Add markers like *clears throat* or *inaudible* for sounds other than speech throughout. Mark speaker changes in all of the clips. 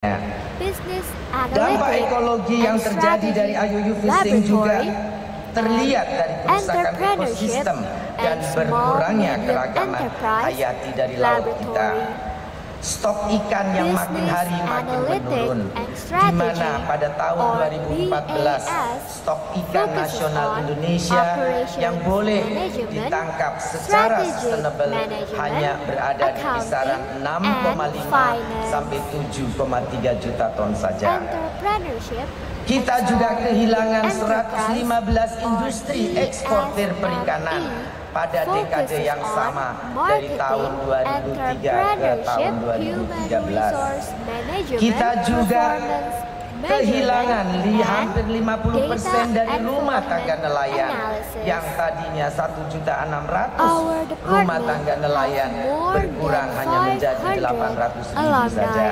Speaker 1: Ya. Dampak ekologi yang terjadi dari IUU Fishing juga terlihat dari kerusakan ekosistem dan berkurangnya keragaman hayati dari laut kita stok ikan yang makin hari makin menurun, di mana pada tahun 2014 stok ikan nasional Indonesia yang boleh ditangkap secara sustainable hanya berada di kisaran 6,5 sampai 7,3 juta ton saja.
Speaker 2: Kita juga kehilangan 115 industri e eksportir e perikanan
Speaker 1: pada dekade yang sama dari tahun 2003 ke tahun 2013. Kita juga
Speaker 3: kehilangan li hampir 50 persen dari rumah tangga
Speaker 1: nelayan yang tadinya 1 juta 600 rumah tangga nelayan berkurang hanya menjadi 800 ribu saja.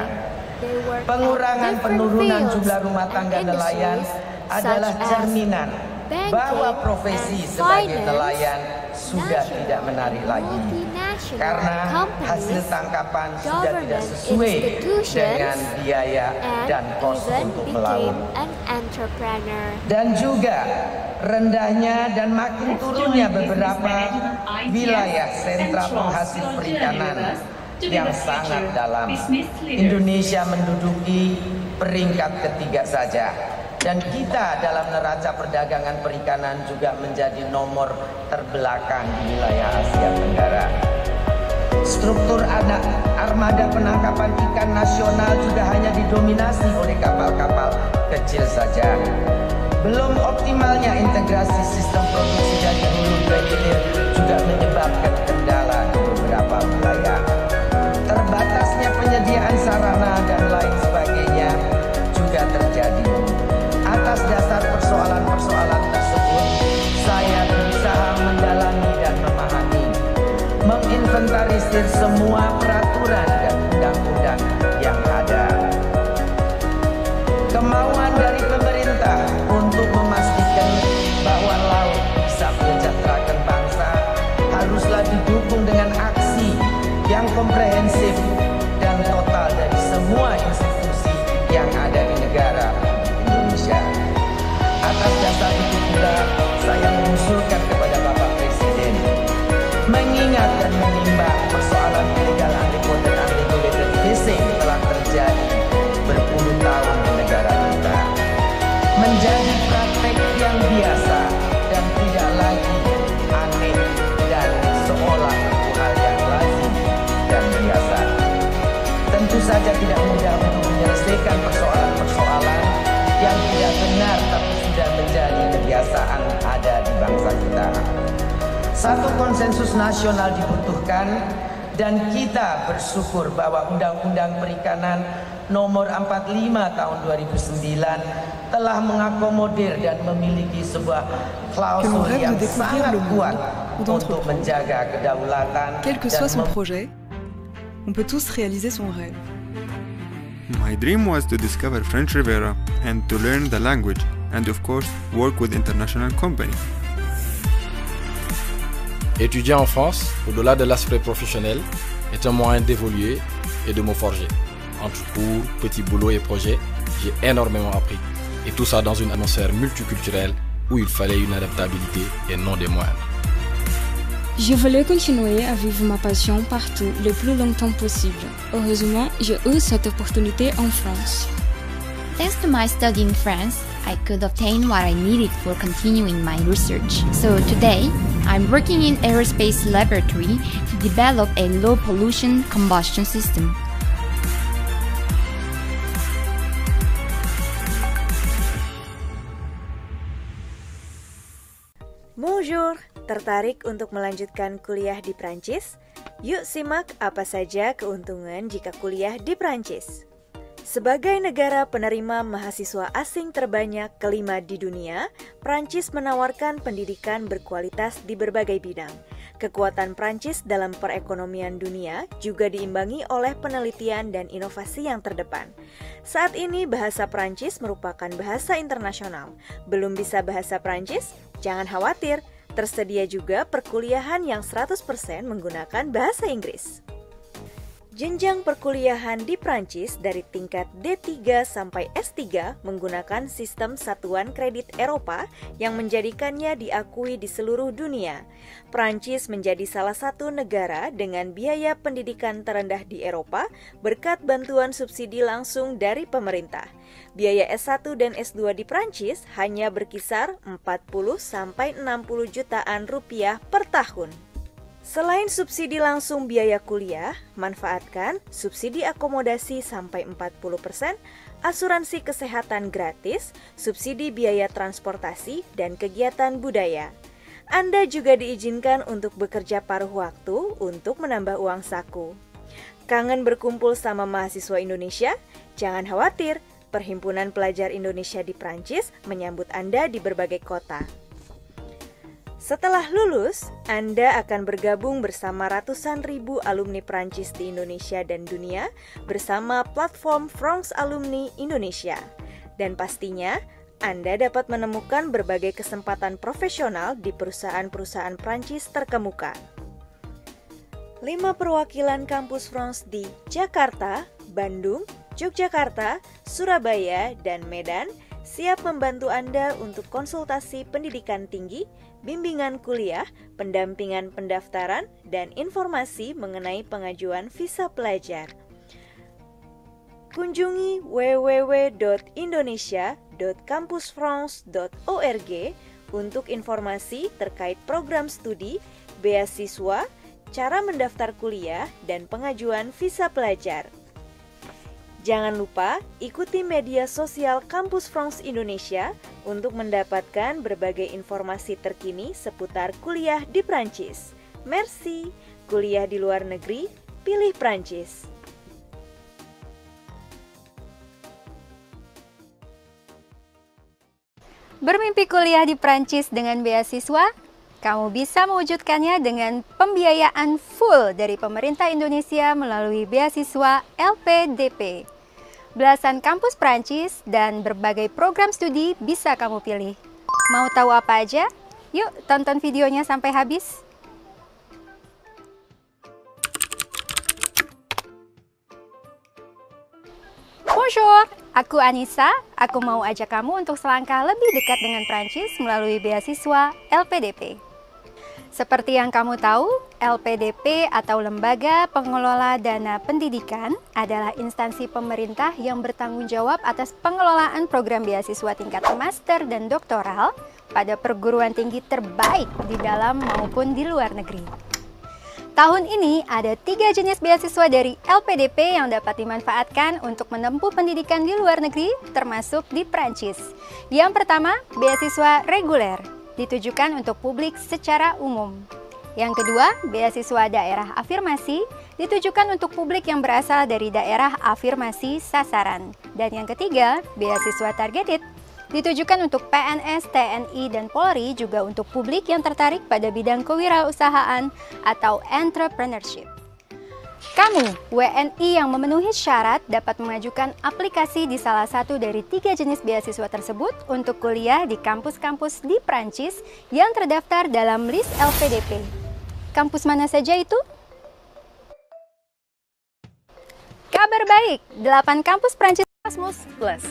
Speaker 1: Pengurangan penurunan jumlah rumah tangga nelayan adalah cerminan bahwa profesi sebagai nelayan sudah tidak menarik lagi karena hasil tangkapan sudah tidak sesuai dengan biaya dan kos untuk melaut. Dan juga rendahnya dan makin turunnya beberapa wilayah sentra penghasil perikanan yang sangat dalam. Indonesia menduduki peringkat ketiga saja dan kita dalam neraca perdagangan perikanan juga menjadi nomor terbelakang di wilayah Asia Tenggara. Struktur anak armada penangkapan ikan nasional juga hanya didominasi oleh kapal-kapal kecil saja. Belum optimalnya integrasi sistem produksi dari hulu ke hilir juga menyebabkan semua juga tidak mudah untuk menyelesaikan persoalan-persoalan yang tidak benar tapi sudah menjadi kebiasaan ada di bangsa kita. Satu konsensus nasional dibutuhkan dan kita bersyukur bahwa Undang-Undang Perikanan Nomor 45 Tahun 2009 telah mengakomodir dan memiliki sebuah klausul yang sangat kuat untuk menjaga kedaulatan. Quel que soit son
Speaker 4: projet, on peut tous réaliser son rêve.
Speaker 3: My dream was to discover French Rivera, and to learn the language and of course work with international
Speaker 5: companies. Étudier en France, au-delà de l'aspect professionnel, est un moyen d'évoluer et de me forger. Entre cours, petits boulots et projets, j'ai énormément appris. Et tout ça dans une atmosphère multiculturelle où il fallait
Speaker 6: une adaptabilité et non des moindres.
Speaker 5: Je voulais continuer à vivre ma passion partout le plus longtemps possible. Heureusement, j'ai eu cette opportunité en France.
Speaker 7: Thanks to my study in France, I could obtain what I needed for continuing my research. So today, I'm working in aerospace laboratory to develop a low pollution combustion system.
Speaker 5: Bonjour, Tertarik untuk melanjutkan kuliah di Prancis? Yuk simak apa saja keuntungan jika kuliah di Prancis. Sebagai negara penerima mahasiswa asing terbanyak kelima di dunia, Prancis menawarkan pendidikan berkualitas di berbagai bidang. Kekuatan Prancis dalam perekonomian dunia juga diimbangi oleh penelitian dan inovasi yang terdepan. Saat ini bahasa Prancis merupakan bahasa internasional. Belum bisa bahasa Prancis? Jangan khawatir, Tersedia juga perkuliahan yang 100% menggunakan bahasa Inggris. Jenjang perkuliahan di Prancis dari tingkat D3 sampai S3 menggunakan sistem satuan kredit Eropa yang menjadikannya diakui di seluruh dunia. Prancis menjadi salah satu negara dengan biaya pendidikan terendah di Eropa berkat bantuan subsidi langsung dari pemerintah. Biaya S1 dan S2 di Prancis hanya berkisar 40 sampai 60 jutaan rupiah per tahun. Selain subsidi langsung biaya kuliah, manfaatkan subsidi akomodasi sampai 40%, asuransi kesehatan gratis, subsidi biaya transportasi, dan kegiatan budaya. Anda juga diizinkan untuk bekerja paruh waktu untuk menambah uang saku. Kangen berkumpul sama mahasiswa Indonesia? Jangan khawatir, Perhimpunan Pelajar Indonesia di Prancis menyambut Anda di berbagai kota. Setelah lulus, Anda akan bergabung bersama ratusan ribu alumni Prancis di Indonesia dan dunia bersama platform France Alumni Indonesia. Dan pastinya, Anda dapat menemukan berbagai kesempatan profesional di perusahaan-perusahaan Prancis terkemuka. 5 perwakilan kampus France di Jakarta, Bandung, Yogyakarta, Surabaya, dan Medan siap membantu Anda untuk konsultasi pendidikan tinggi, bimbingan kuliah, pendampingan pendaftaran, dan informasi mengenai pengajuan visa pelajar. Kunjungi www.indonesia.campusfrance.org untuk informasi terkait program studi, beasiswa, cara mendaftar kuliah, dan pengajuan visa pelajar. Jangan lupa ikuti media sosial Kampus Frans Indonesia untuk mendapatkan berbagai informasi terkini seputar kuliah di Prancis. Merci, kuliah di luar negeri, pilih Prancis.
Speaker 8: Bermimpi kuliah di Prancis dengan beasiswa kamu bisa mewujudkannya dengan pembiayaan full dari pemerintah Indonesia melalui beasiswa LPDP. Belasan kampus Prancis dan berbagai program studi bisa kamu pilih. Mau tahu apa aja? Yuk tonton videonya sampai habis. Bonjour, aku Anissa. Aku mau ajak kamu untuk selangkah lebih dekat dengan Prancis melalui beasiswa LPDP. Seperti yang kamu tahu, LPDP atau Lembaga Pengelola Dana Pendidikan adalah instansi pemerintah yang bertanggung jawab atas pengelolaan program beasiswa tingkat master dan doktoral pada perguruan tinggi terbaik di dalam maupun di luar negeri. Tahun ini ada tiga jenis beasiswa dari LPDP yang dapat dimanfaatkan untuk menempuh pendidikan di luar negeri, termasuk di Prancis. Yang pertama, beasiswa reguler ditujukan untuk publik secara umum. Yang kedua, beasiswa daerah afirmasi ditujukan untuk publik yang berasal dari daerah afirmasi sasaran. Dan yang ketiga, beasiswa targeted ditujukan untuk PNS, TNI, dan Polri juga untuk publik yang tertarik pada bidang kewirausahaan atau entrepreneurship. Kamu, WNI yang memenuhi syarat dapat mengajukan aplikasi di salah satu dari tiga jenis beasiswa tersebut untuk kuliah di kampus-kampus di Prancis yang terdaftar dalam list LPDP. Kampus mana saja itu? Kabar baik, 8 kampus Prancis Erasmus
Speaker 4: Plus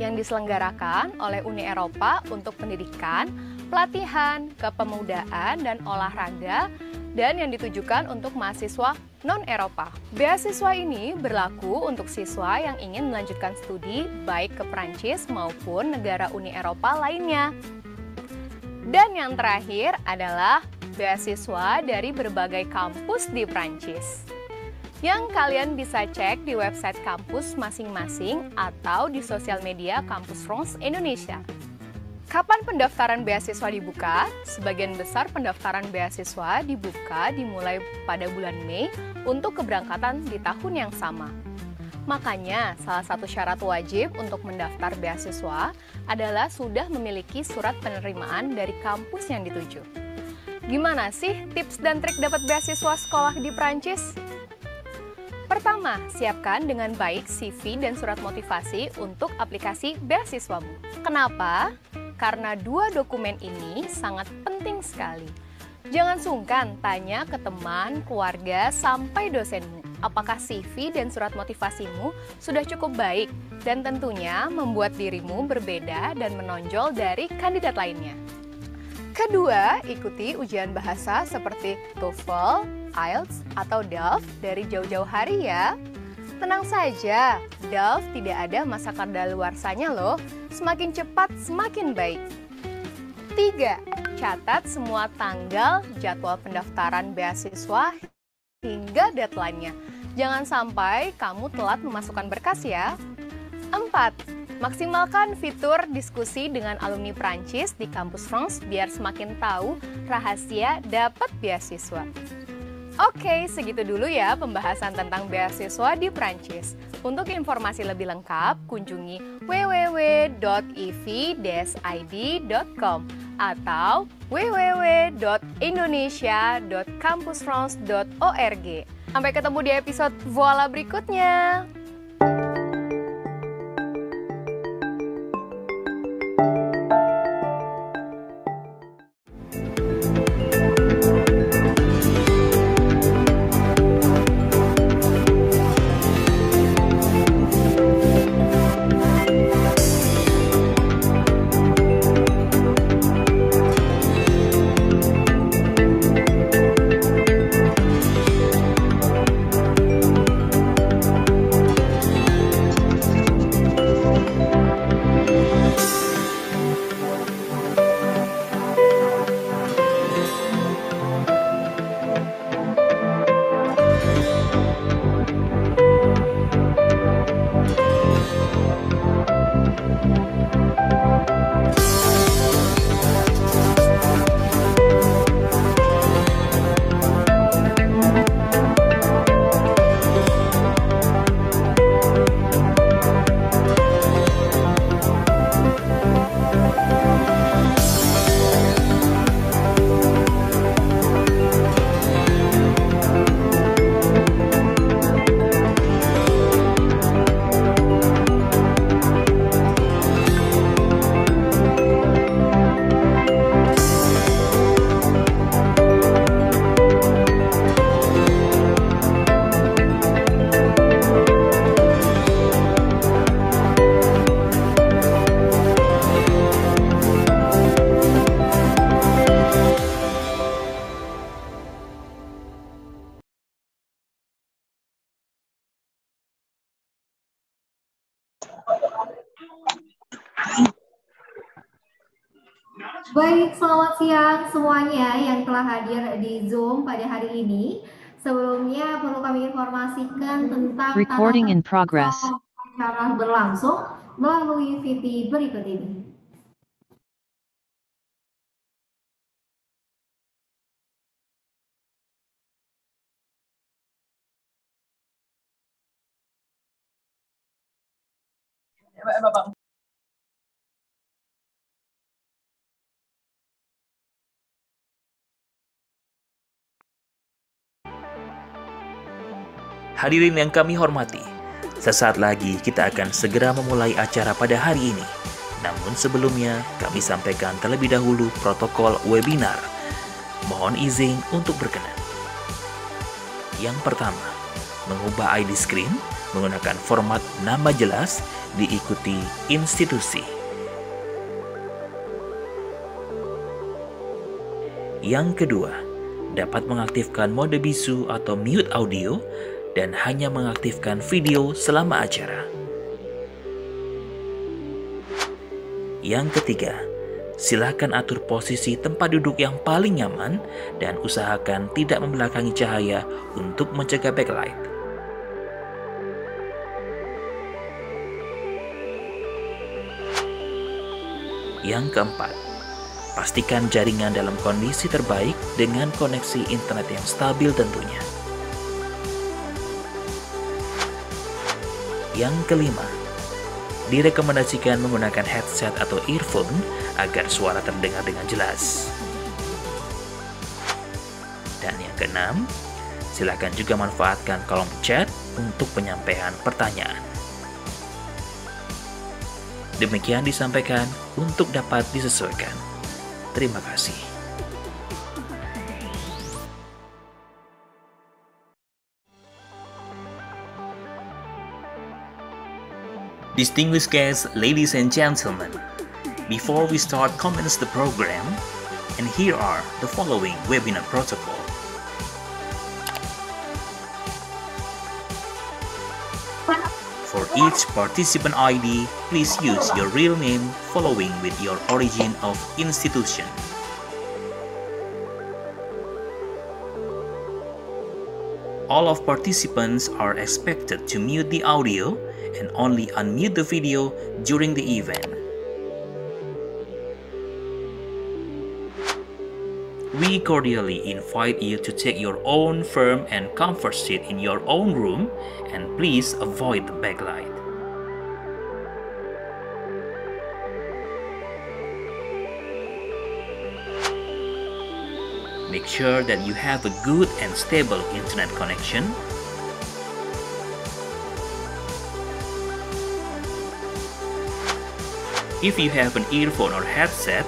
Speaker 4: yang diselenggarakan oleh Uni Eropa untuk pendidikan, pelatihan, kepemudaan, dan olahraga dan yang ditujukan untuk mahasiswa non-Eropa. Beasiswa ini berlaku untuk siswa yang ingin melanjutkan studi baik ke Prancis maupun negara Uni Eropa lainnya. Dan yang terakhir adalah beasiswa dari berbagai kampus di Prancis yang kalian bisa cek di website kampus masing-masing atau di sosial media Kampus France Indonesia. Kapan pendaftaran beasiswa dibuka? Sebagian besar pendaftaran beasiswa dibuka dimulai pada bulan Mei untuk keberangkatan di tahun yang sama. Makanya, salah satu syarat wajib untuk mendaftar beasiswa adalah sudah memiliki surat penerimaan dari kampus yang dituju. Gimana sih tips dan trik dapat beasiswa sekolah di Prancis? Pertama, siapkan dengan baik CV dan surat motivasi untuk aplikasi beasiswamu. Kenapa? karena dua dokumen ini sangat penting sekali. Jangan sungkan tanya ke teman, keluarga, sampai dosenmu apakah CV dan surat motivasimu sudah cukup baik dan tentunya membuat dirimu berbeda dan menonjol dari kandidat lainnya. Kedua, ikuti ujian bahasa seperti TOEFL, IELTS, atau DELF dari jauh-jauh hari ya. Tenang saja, Dove tidak ada masa kadaluarsanya loh. Semakin cepat, semakin baik. 3. Catat semua tanggal, jadwal pendaftaran beasiswa hingga deadline-nya. Jangan sampai kamu telat memasukkan berkas ya. 4. Maksimalkan fitur diskusi dengan alumni Prancis di kampus France biar semakin tahu rahasia dapat beasiswa. Oke, segitu dulu ya pembahasan tentang beasiswa di Prancis. Untuk informasi lebih lengkap, kunjungi www.ev-id.com atau www.indonesia.campusfrance.org. Sampai ketemu di episode Voila berikutnya.
Speaker 9: selamat
Speaker 7: siang semuanya yang telah hadir di Zoom pada hari ini. Sebelumnya perlu kami informasikan tentang recording in progress acara berlangsung
Speaker 9: melalui VT berikut ini. Bapak
Speaker 10: hadirin yang kami hormati, sesaat lagi kita akan segera memulai acara pada hari ini. Namun sebelumnya, kami sampaikan terlebih dahulu protokol webinar. Mohon izin untuk berkenan. Yang pertama, mengubah ID screen menggunakan format nama jelas diikuti institusi. Yang kedua, dapat mengaktifkan mode bisu atau mute audio dan hanya mengaktifkan video selama acara. Yang ketiga, silakan atur posisi tempat duduk yang paling nyaman dan usahakan tidak membelakangi cahaya untuk mencegah backlight. Yang keempat, pastikan jaringan dalam kondisi terbaik dengan koneksi internet yang stabil tentunya. Yang kelima, direkomendasikan menggunakan headset atau earphone agar suara terdengar dengan jelas. Dan yang keenam, silakan juga manfaatkan kolom chat untuk penyampaian pertanyaan. Demikian disampaikan untuk dapat disesuaikan. Terima kasih. Distinguished guests, ladies and gentlemen, before we start commence the program, and here are the following webinar protocol. For each participant ID, please use your real name following with your origin of institution. all of participants are expected to mute the audio and only unmute the video during the event. We cordially invite you to take your own firm and comfort seat in your own room and please avoid the backlight. Make sure that you have a good and stable internet connection. If you have an earphone or headset,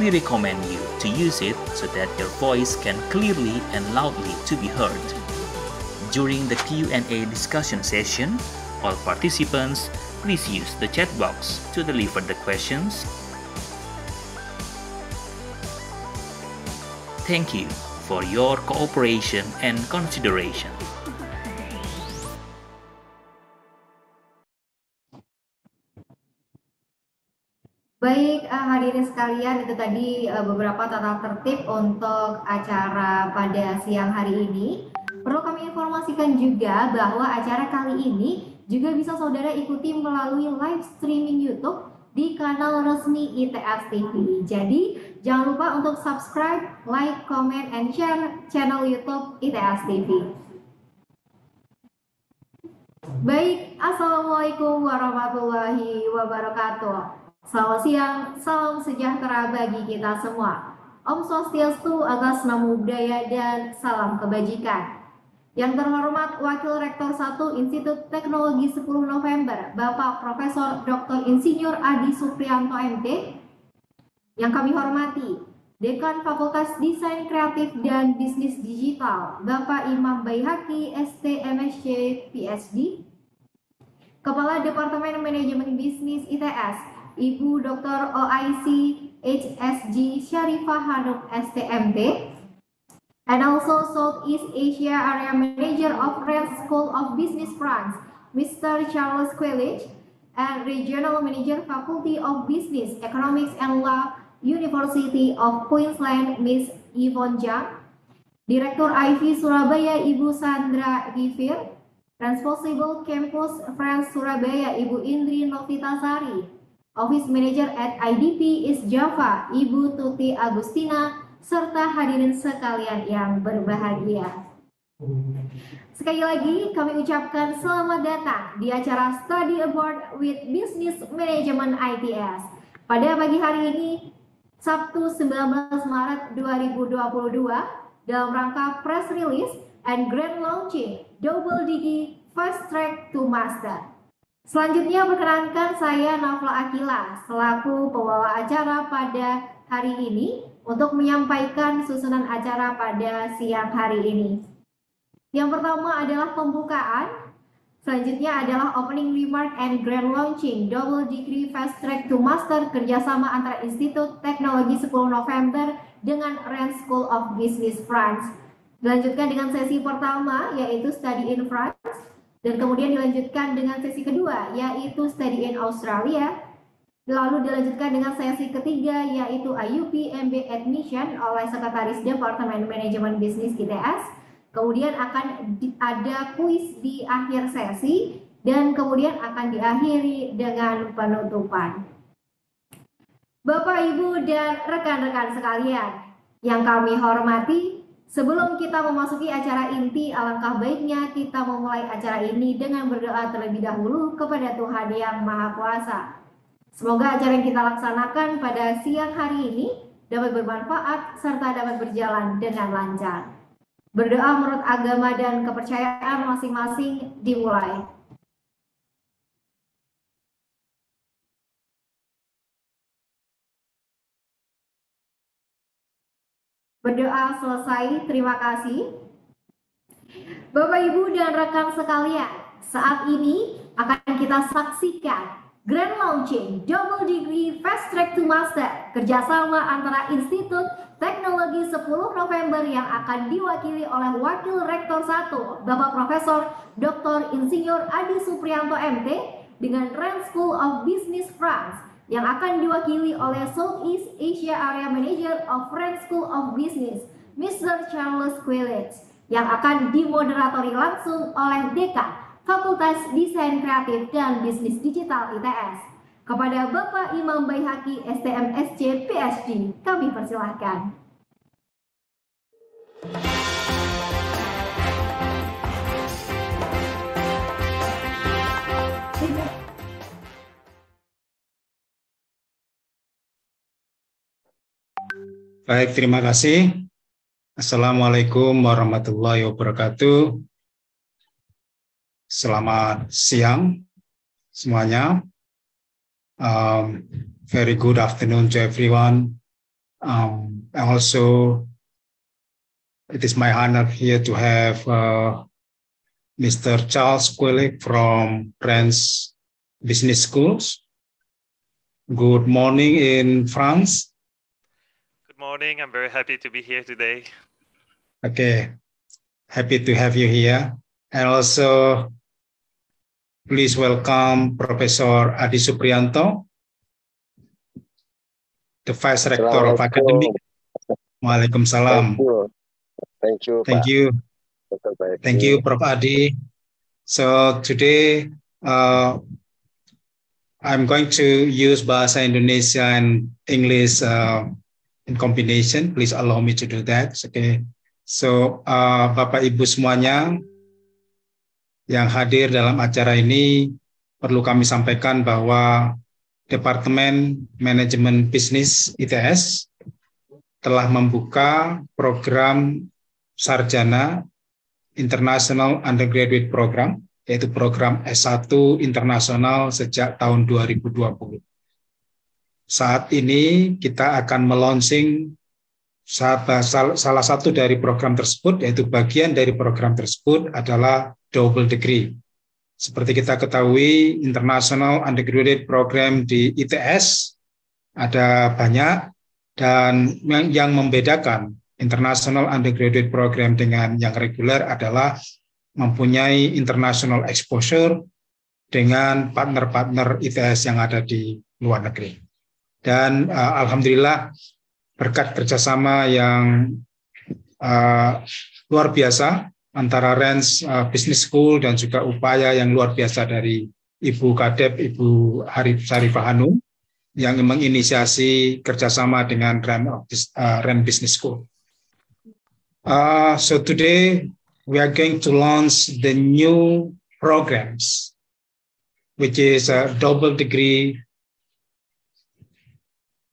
Speaker 10: we recommend you to use it so that your voice can clearly and loudly to be heard. During the Q&A discussion session, all participants please use the chat box to deliver the questions thank you for your cooperation and consideration.
Speaker 7: Baik, uh, hadirin sekalian, itu tadi uh, beberapa tata tertib untuk acara pada siang hari ini. Perlu kami informasikan juga bahwa acara kali ini juga bisa saudara ikuti melalui live streaming YouTube di kanal resmi ITF TV. Jadi, Jangan lupa untuk subscribe, like, comment, and share channel YouTube ITS TV. Baik, Assalamualaikum warahmatullahi wabarakatuh. Selamat siang, salam sejahtera bagi kita semua. Om Swastiastu atas nama budaya dan salam kebajikan. Yang terhormat Wakil Rektor 1 Institut Teknologi 10 November, Bapak Profesor Dr. Insinyur Adi Suprianto MT, yang kami hormati, Dekan Fakultas Desain Kreatif dan Bisnis Digital, Bapak Imam Baihaki, STMSC, PSD, Kepala Departemen Manajemen Bisnis ITS, Ibu Dr. OIC HSG Syarifah Hanum STMT, and also Southeast Asia Area Manager of Red School of Business France, Mr. Charles Quillage, and Regional Manager Faculty of Business, Economics and Law, University of Queensland Miss Yvonne Jang, Direktur IV Surabaya Ibu Sandra Givir, Transposable Campus France Surabaya Ibu Indri Novitasari, Office Manager at IDP Is Java Ibu Tuti Agustina, serta hadirin sekalian yang berbahagia. Sekali lagi kami ucapkan selamat datang di acara Study Abroad with Business Management ITS. Pada pagi hari ini Sabtu 19 Maret 2022 dalam rangka press release and grand launching Double Digi Fast Track to Master. Selanjutnya perkenankan saya Nafla Akila selaku pembawa acara pada hari ini untuk menyampaikan susunan acara pada siang hari ini. Yang pertama adalah pembukaan Selanjutnya adalah opening remark and grand launching double degree fast track to master kerjasama antara Institut Teknologi 10 November dengan Rennes School of Business France. Dilanjutkan dengan sesi pertama yaitu study in France dan kemudian dilanjutkan dengan sesi kedua yaitu study in Australia. Lalu dilanjutkan dengan sesi ketiga yaitu IUP MB Admission oleh Sekretaris Departemen Manajemen Bisnis ITS Kemudian akan ada kuis di akhir sesi dan kemudian akan diakhiri dengan penutupan. Bapak, Ibu, dan rekan-rekan sekalian yang kami hormati, sebelum kita memasuki acara inti, alangkah baiknya kita memulai acara ini dengan berdoa terlebih dahulu kepada Tuhan Yang Maha Kuasa. Semoga acara yang kita laksanakan pada siang hari ini dapat bermanfaat serta dapat berjalan dengan lancar. Berdoa menurut agama dan kepercayaan masing-masing dimulai. Berdoa selesai, terima kasih. Bapak, Ibu, dan rekan sekalian, saat ini akan kita saksikan Grand Launching Double Degree Fast Track to Master kerjasama antara Institut Teknologi 10 November yang akan diwakili oleh Wakil Rektor 1 Bapak Profesor Dr. Insinyur Adi Suprianto MT dengan Rand School of Business France yang akan diwakili oleh Southeast Asia Area Manager of Rand School of Business Mr. Charles Quillage yang akan dimoderatori langsung oleh Dekan Fakultas Desain Kreatif dan Bisnis Digital ITS. Kepada Bapak Imam Baihaki STMSC PhD, kami persilahkan.
Speaker 9: Baik, terima
Speaker 6: kasih. Assalamualaikum warahmatullahi wabarakatuh. Selamat siang semuanya. Um, very good afternoon to everyone. Um, and also, it is my honor here to have uh, Mr. Charles Quillick from France Business Schools. Good morning in France.
Speaker 3: Good morning. I'm very happy to be here today.
Speaker 6: Okay. Happy to have you here. And also, Please welcome Profesor Adi Suprianto, the Vice Rector of Academic. Waalaikumsalam. Thank you. Thank you. Thank you, Prof. Adi. So today, uh, I'm going to use Bahasa Indonesia and English uh, in combination. Please allow me to do that. Okay. So uh, Bapak Ibu semuanya, yang hadir dalam acara ini perlu kami sampaikan bahwa Departemen Manajemen Bisnis ITS telah membuka program sarjana International Undergraduate Program yaitu program S1 internasional sejak tahun 2020. Saat ini kita akan melonsing salah satu dari program tersebut yaitu bagian dari program tersebut adalah double degree. Seperti kita ketahui, International Undergraduate Program di ITS ada banyak, dan yang, membedakan International Undergraduate Program dengan yang reguler adalah mempunyai international exposure dengan partner-partner ITS yang ada di luar negeri. Dan uh, alhamdulillah berkat kerjasama yang uh, luar biasa antara Rens eh, Business School dan juga upaya yang luar biasa dari Ibu Kadep, Ibu Harif Sarifah Hanum yang menginisiasi kerjasama dengan Ren, eh, Business School. Uh, so today we are going to launch the new programs, which is a double degree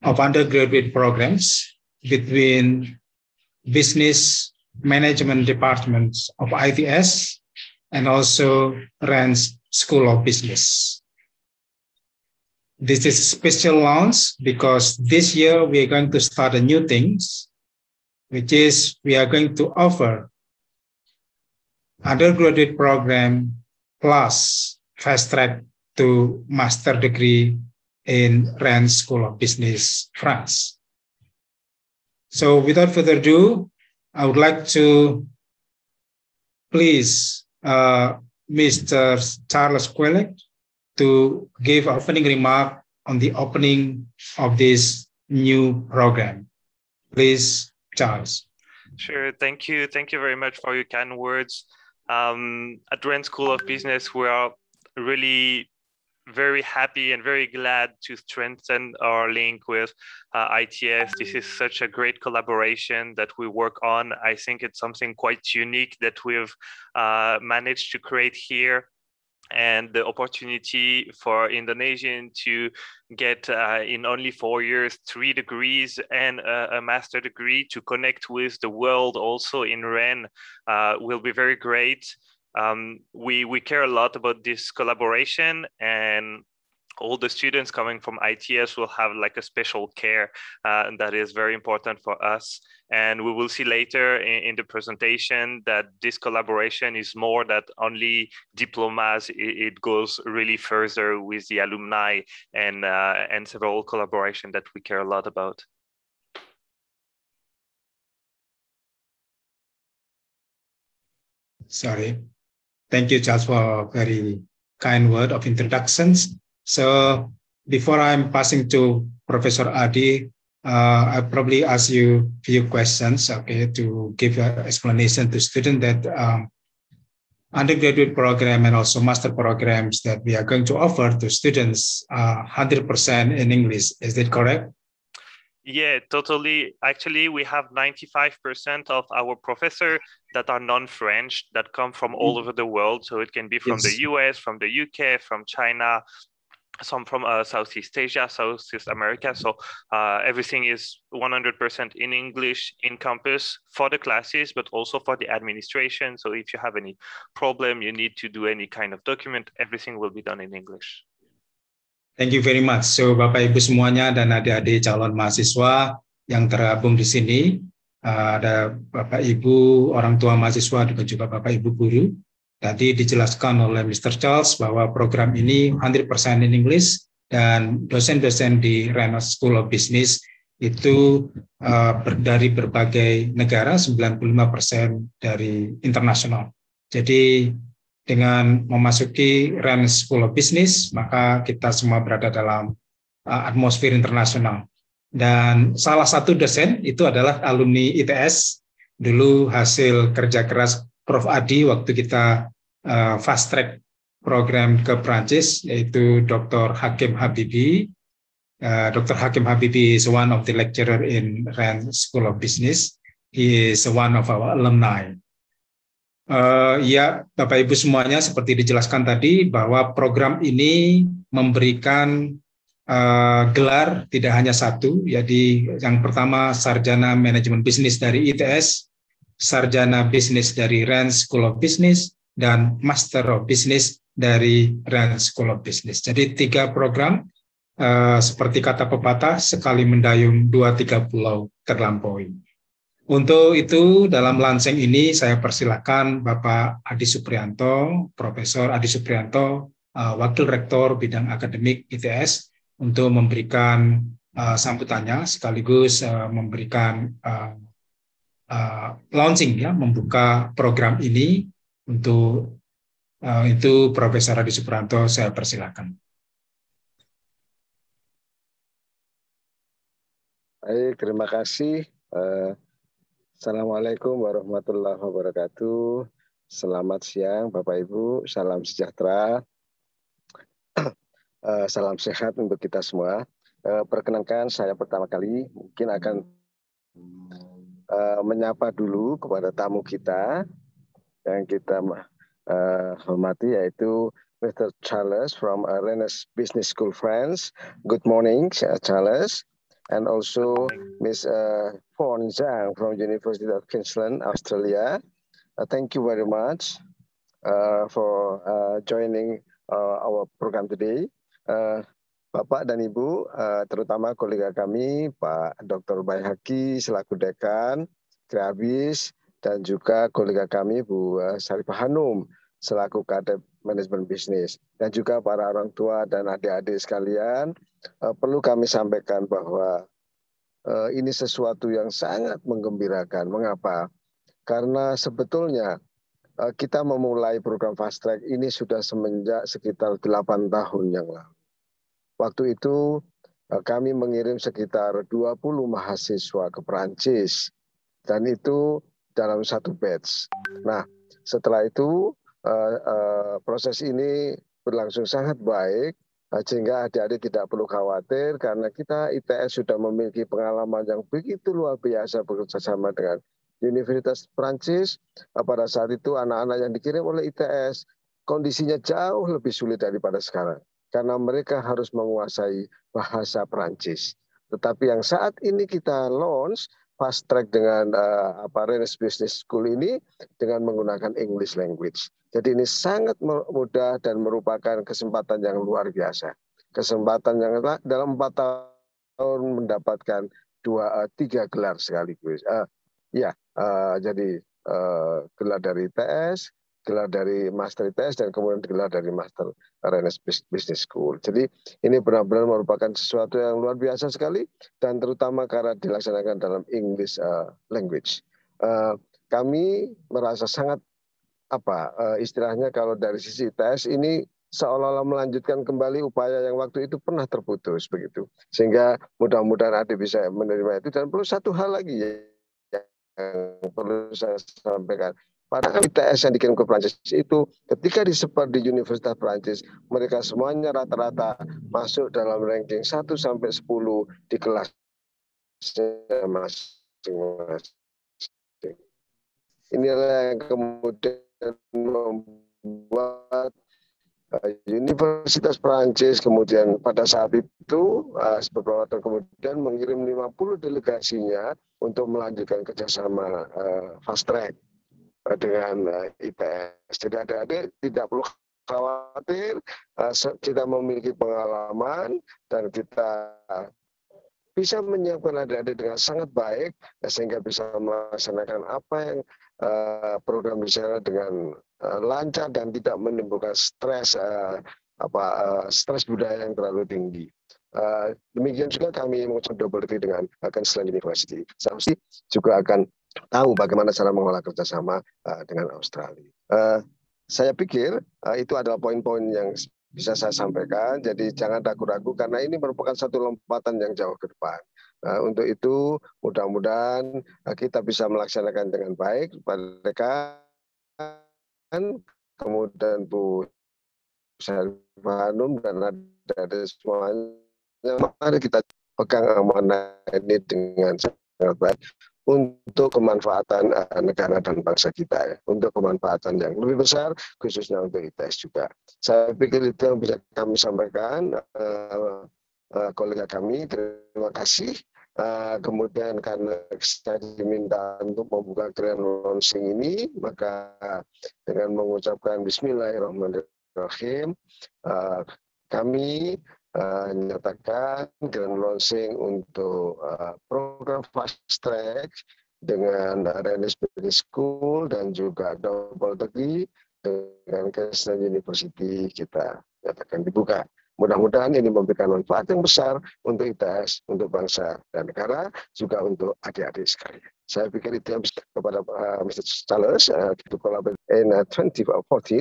Speaker 6: of undergraduate programs between business management departments of ITS and also runs School of Business. This is special launch because this year we are going to start a new things, which is we are going to offer undergraduate program plus fast track to master degree in Rennes School of Business, France. So without further ado, I would like to please uh, Mr. Charles Quellec to give opening remark on the opening of this new program. Please, Charles.
Speaker 3: Sure. Thank you. Thank you very much for your kind words. Um, at Rand School of Business, we are really very happy and very glad to strengthen our link with uh, This is such a great collaboration that we work on. I think it's something quite unique that we've uh, managed to create here and the opportunity for Indonesian to get uh, in only four years three degrees and a, a, master degree to connect with the world also in REN uh, will be very great. Um, we we care a lot about this collaboration and all the students coming from ITS will have like a special care uh, that is very important for us. And we will see later in, in the presentation that this collaboration is more that only diplomas, it, it goes really further with the alumni and, uh, and several collaboration that we care a lot about.
Speaker 9: Sorry.
Speaker 6: Thank you, Charles, for a very kind word of introductions. So before I'm passing to Professor Adi, uh, I probably ask you a few questions, okay, to give an explanation to students that um, undergraduate program and also master programs that we are going to offer to students uh, 100% in English. Is that correct?
Speaker 3: Yeah, totally. Actually, we have 95% of our professor that are non-French that come from all mm. over the world. So it can be from yes. the US, from the UK, from China, some from uh, Southeast Asia, Southeast America. So uh, everything is 100% in English in campus for the classes, but also for the administration. So if you have any problem, you need to do any kind of document, everything will be done in English.
Speaker 6: Thank you very much. So Bapak Ibu semuanya dan adik-adik calon mahasiswa yang tergabung di sini, uh, ada Bapak Ibu orang tua mahasiswa juga juga Bapak Ibu guru. Tadi dijelaskan oleh Mr. Charles bahwa program ini 100% in English dan dosen-dosen di Reynolds School of Business itu uh, dari berbagai negara 95% dari internasional. Jadi dengan memasuki Reynolds School of Business maka kita semua berada dalam uh, atmosfer internasional. Dan salah satu dosen itu adalah alumni ITS dulu hasil kerja keras Prof Adi waktu kita uh, fast track program ke Prancis yaitu Dr. Hakim Habibi. Uh, eh, Dr. Hakim Habibi is one of the lecturer in Rand School of Business. He is one of our alumni. Uh, ya, Bapak Ibu semuanya seperti dijelaskan tadi bahwa program ini memberikan uh, gelar tidak hanya satu. Jadi yang pertama sarjana manajemen bisnis dari ITS, sarjana bisnis dari Rand School of Business, dan Master of Business dari Rand School of Business. Jadi tiga program uh, seperti kata pepatah sekali mendayung dua tiga pulau terlampaui. Untuk itu dalam lansing ini saya persilakan Bapak Adi Suprianto, Profesor Adi Suprianto, uh, Wakil Rektor Bidang Akademik ITS untuk memberikan uh, sambutannya sekaligus uh, memberikan uh, uh, launching ya membuka program ini untuk uh, itu Profesor Adi Supranto saya persilakan.
Speaker 11: Baik, terima kasih. Uh, Assalamualaikum warahmatullahi wabarakatuh. Selamat siang Bapak Ibu, salam sejahtera. *clears throat* Eh, salam sehat untuk kita semua. perkenankan saya pertama kali mungkin akan menyapa dulu kepada tamu kita yang kita uh, hormati yaitu Mr. Charles from uh, Business School France. Good morning, Charles. And also Ms. Uh, eh, Fon Zhang from University of Queensland, Australia. Uh, thank you very much uh, for uh, joining uh, our program today. Uh, Bapak dan Ibu, uh, terutama kolega kami Pak Dr. Bayhaki selaku Dekan, Krabis, dan juga kolega kami Bu eh, Sarifah Hanum selaku kader manajemen bisnis dan juga para orang tua dan adik-adik sekalian eh, perlu kami sampaikan bahwa eh, ini sesuatu yang sangat menggembirakan. Mengapa? Karena sebetulnya kita memulai program fast track ini sudah semenjak sekitar 8 tahun yang lalu. Waktu itu kami mengirim sekitar 20 mahasiswa ke Perancis dan itu dalam satu batch. Nah, setelah itu uh, uh, proses ini berlangsung sangat baik eh, sehingga adik-adik tidak perlu khawatir karena kita ITS sudah memiliki pengalaman yang begitu luar biasa bekerja dengan Universitas Prancis. Pada saat itu anak-anak yang dikirim oleh ITS kondisinya jauh lebih sulit daripada sekarang karena mereka harus menguasai bahasa Prancis. Tetapi yang saat ini kita launch fast track dengan uh, apa Rennes Business School ini dengan menggunakan English language. Jadi ini sangat mudah dan merupakan kesempatan yang luar biasa. Kesempatan yang dalam empat tahun mendapatkan dua uh, tiga gelar sekaligus. Uh, ya, uh, jadi uh, gelar dari TS gelar dari master ITS dan kemudian gelar dari master RNS Business School. Jadi ini benar-benar merupakan sesuatu yang luar biasa sekali dan terutama karena dilaksanakan dalam English uh, language. Uh, kami merasa sangat apa uh, istilahnya kalau dari sisi ITS ini seolah-olah melanjutkan kembali upaya yang waktu itu pernah terputus begitu. Sehingga mudah-mudahan ada bisa menerima itu dan perlu satu hal lagi yang perlu saya sampaikan Para kan ITS yang dikirim ke Prancis itu ketika disebar di Universitas Prancis, mereka semuanya rata-rata masuk dalam ranking 1 sampai 10 di kelas masing-masing. Inilah yang kemudian membuat eh, Universitas Prancis kemudian pada saat itu eh, beberapa tahun kemudian mengirim 50 delegasinya untuk melanjutkan kerjasama eh, fast track dengan eh, IPS. Jadi adik-adik tidak perlu khawatir, eh, kita memiliki pengalaman dan kita bisa menyiapkan adik-adik dengan sangat baik eh, sehingga bisa melaksanakan apa yang program di sana dengan lancar dan tidak menimbulkan stres apa stres budaya yang terlalu tinggi. demikian juga kami mengucap double dengan akan Selain University. Saya juga akan tahu bagaimana cara mengelola kerjasama uh, dengan Australia. Uh, saya pikir uh, itu adalah poin-poin yang bisa saya sampaikan. Jadi jangan ragu-ragu karena ini merupakan satu lompatan yang jauh ke depan. Uh, untuk itu mudah-mudahan kita bisa melaksanakan dengan baik mereka kemudian Bu Hanum dan ada semuanya mari kita pegang amanah ini dengan sangat baik untuk kemanfaatan eh, negara dan bangsa kita ya, untuk kemanfaatan yang lebih besar khususnya untuk ITS juga. Saya pikir itu yang bisa kami sampaikan uh, uh, kolega kami terima kasih. Uh, kemudian karena saya diminta untuk membuka grand launching ini, maka dengan mengucapkan Bismillahirrahmanirrahim, uh, kami menyatakan eh, grand launching untuk eh, program fast track dengan Renes School dan juga double degree dengan Kristen University kita nyatakan dibuka. Mudah-mudahan ini memberikan manfaat yang besar untuk ITS, untuk bangsa dan negara, juga untuk adik-adik sekalian. Saya pikir itu yang kepada uh, eh, Mr. Charles uh, eh, to collaborate in uh, eh, 2014.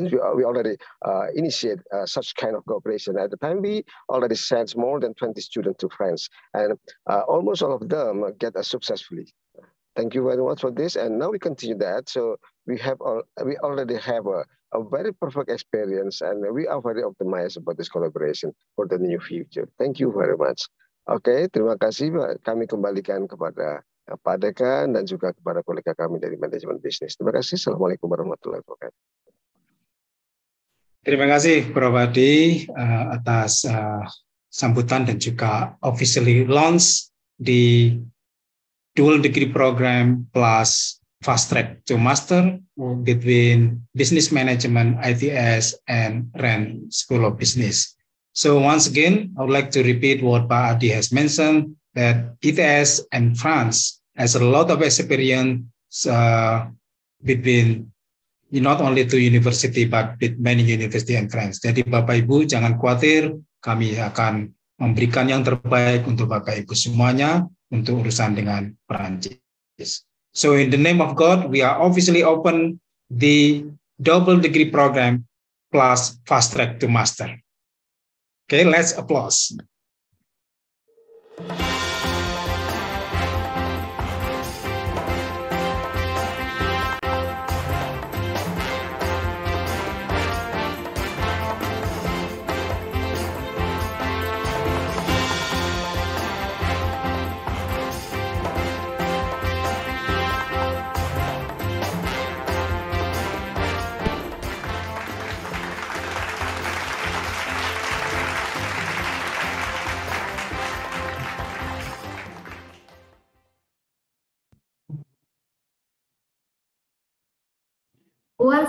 Speaker 11: We, we already uh, initiate uh, such kind of cooperation. At the time, we already sent more than 20 students to France, and almost all of them get us successfully. Thank you very much for this, and now we continue that. So we have all, we already have a, a very perfect experience, and we are very optimized about this collaboration for the new future. Thank you very much. Oke, okay, terima kasih. Kami kembalikan kepada eh, Pak Dekan dan juga kepada kolega kami dari manajemen bisnis. Terima kasih. Assalamualaikum warahmatullahi wabarakatuh.
Speaker 6: Terima kasih Prof. Adi uh, atas uh, sambutan dan juga officially launch di dual degree program plus fast track to master between business management, ITS, and RAND School of Business. So once again, I would like to repeat what Pak Adi has mentioned that ITS and France has a lot of experience uh, between not only to university but with many university and friends. Jadi Bapak Ibu jangan khawatir, kami akan memberikan yang terbaik untuk Bapak Ibu semuanya untuk urusan dengan Perancis. So in the name of God, we are officially open the double degree program plus fast track to master. Okay, let's applause.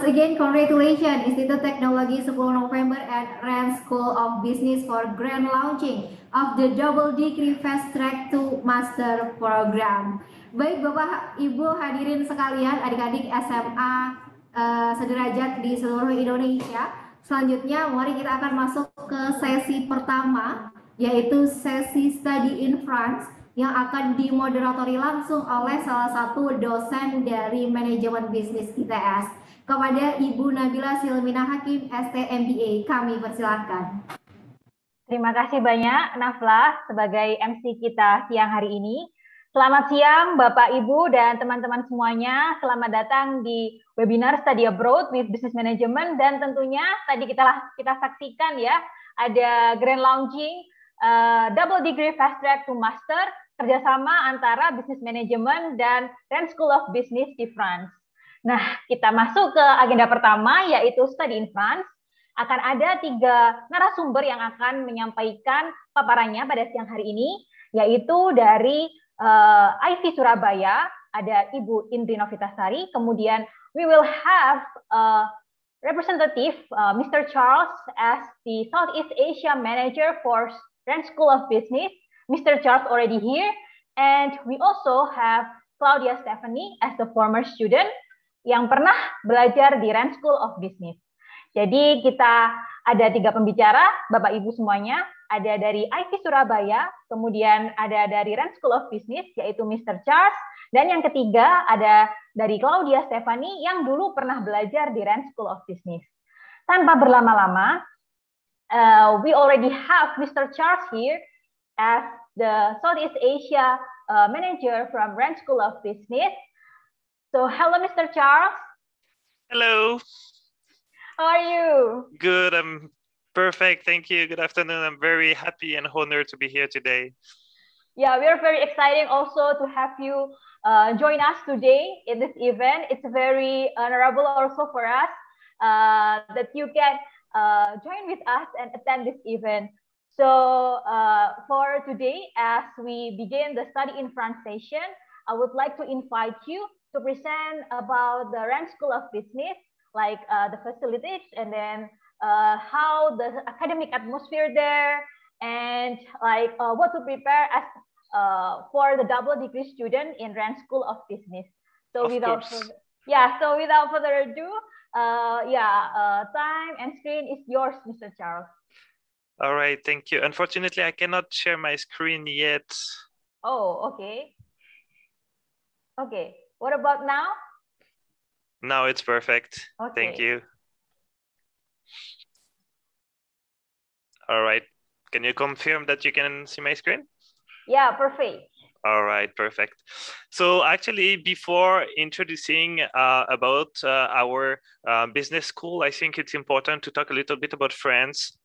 Speaker 7: Once again, congratulations Institute Teknologi 10 November at Rand School of Business for grand launching of the double degree fast track to master program. Baik Bapak Ibu hadirin sekalian adik-adik SMA uh, eh, sederajat di seluruh Indonesia. Selanjutnya mari kita akan masuk ke sesi pertama yaitu sesi study in France yang akan dimoderatori langsung oleh salah satu dosen dari manajemen bisnis ITS kepada Ibu Nabila Silmina Hakim, STMBA. Kami persilahkan.
Speaker 12: Terima kasih banyak Nafla sebagai MC kita siang hari ini. Selamat siang Bapak Ibu dan teman-teman semuanya. Selamat datang di webinar Study Abroad with Business Management dan tentunya tadi kita kita saksikan ya ada grand launching uh, eh, double degree fast track to master kerjasama antara Business Management dan Rennes School of Business di France. Nah, kita masuk ke agenda pertama yaitu study in France. Akan ada tiga narasumber yang akan menyampaikan paparannya pada siang hari ini, yaitu dari uh, eh, IV Surabaya ada Ibu Indri Novitasari, kemudian we will have a eh, representative uh, eh, Mr. Charles as the Southeast Asia Manager for Grand School of Business. Mr. Charles already here, and we also have Claudia Stephanie as the former student yang pernah belajar di Rand School of Business. Jadi kita ada tiga pembicara, Bapak Ibu semuanya, ada dari IT Surabaya, kemudian ada dari Rand School of Business, yaitu Mr. Charles, dan yang ketiga ada dari Claudia Stefani yang dulu pernah belajar di Rand School of Business. Tanpa berlama-lama, uh, we already have Mr. Charles here as the Southeast Asia uh, manager from Rand School of Business So hello, Mr. Charles. Hello. How are you?
Speaker 3: Good, I'm perfect. Thank you. Good afternoon. I'm very happy and honored to be here today.
Speaker 12: Yeah, we are very excited also to have you uh, join us today in this event. It's very honorable also for us uh, that you can uh, join with us and attend this event. So uh, for today, as we begin the study in France session, I would like to invite you to present about the Rand School of Business, like uh, the facilities and then uh, how the academic atmosphere there and like uh, what to prepare as uh, for the double degree student in Rand School of Business. So of without further, yeah, so without further ado, uh, yeah, uh, time and screen is yours, Mr. Charles.
Speaker 3: All right, thank you. Unfortunately, I cannot share my screen yet.
Speaker 12: Oh, okay. Okay, what about now?
Speaker 3: Now it's perfect. Okay. Thank you. All right. Can you confirm that you can see my screen?
Speaker 12: Yeah, perfect.
Speaker 3: All right, perfect. So actually, before introducing uh, about uh, our uh, business school, I think it's important to talk a little bit about France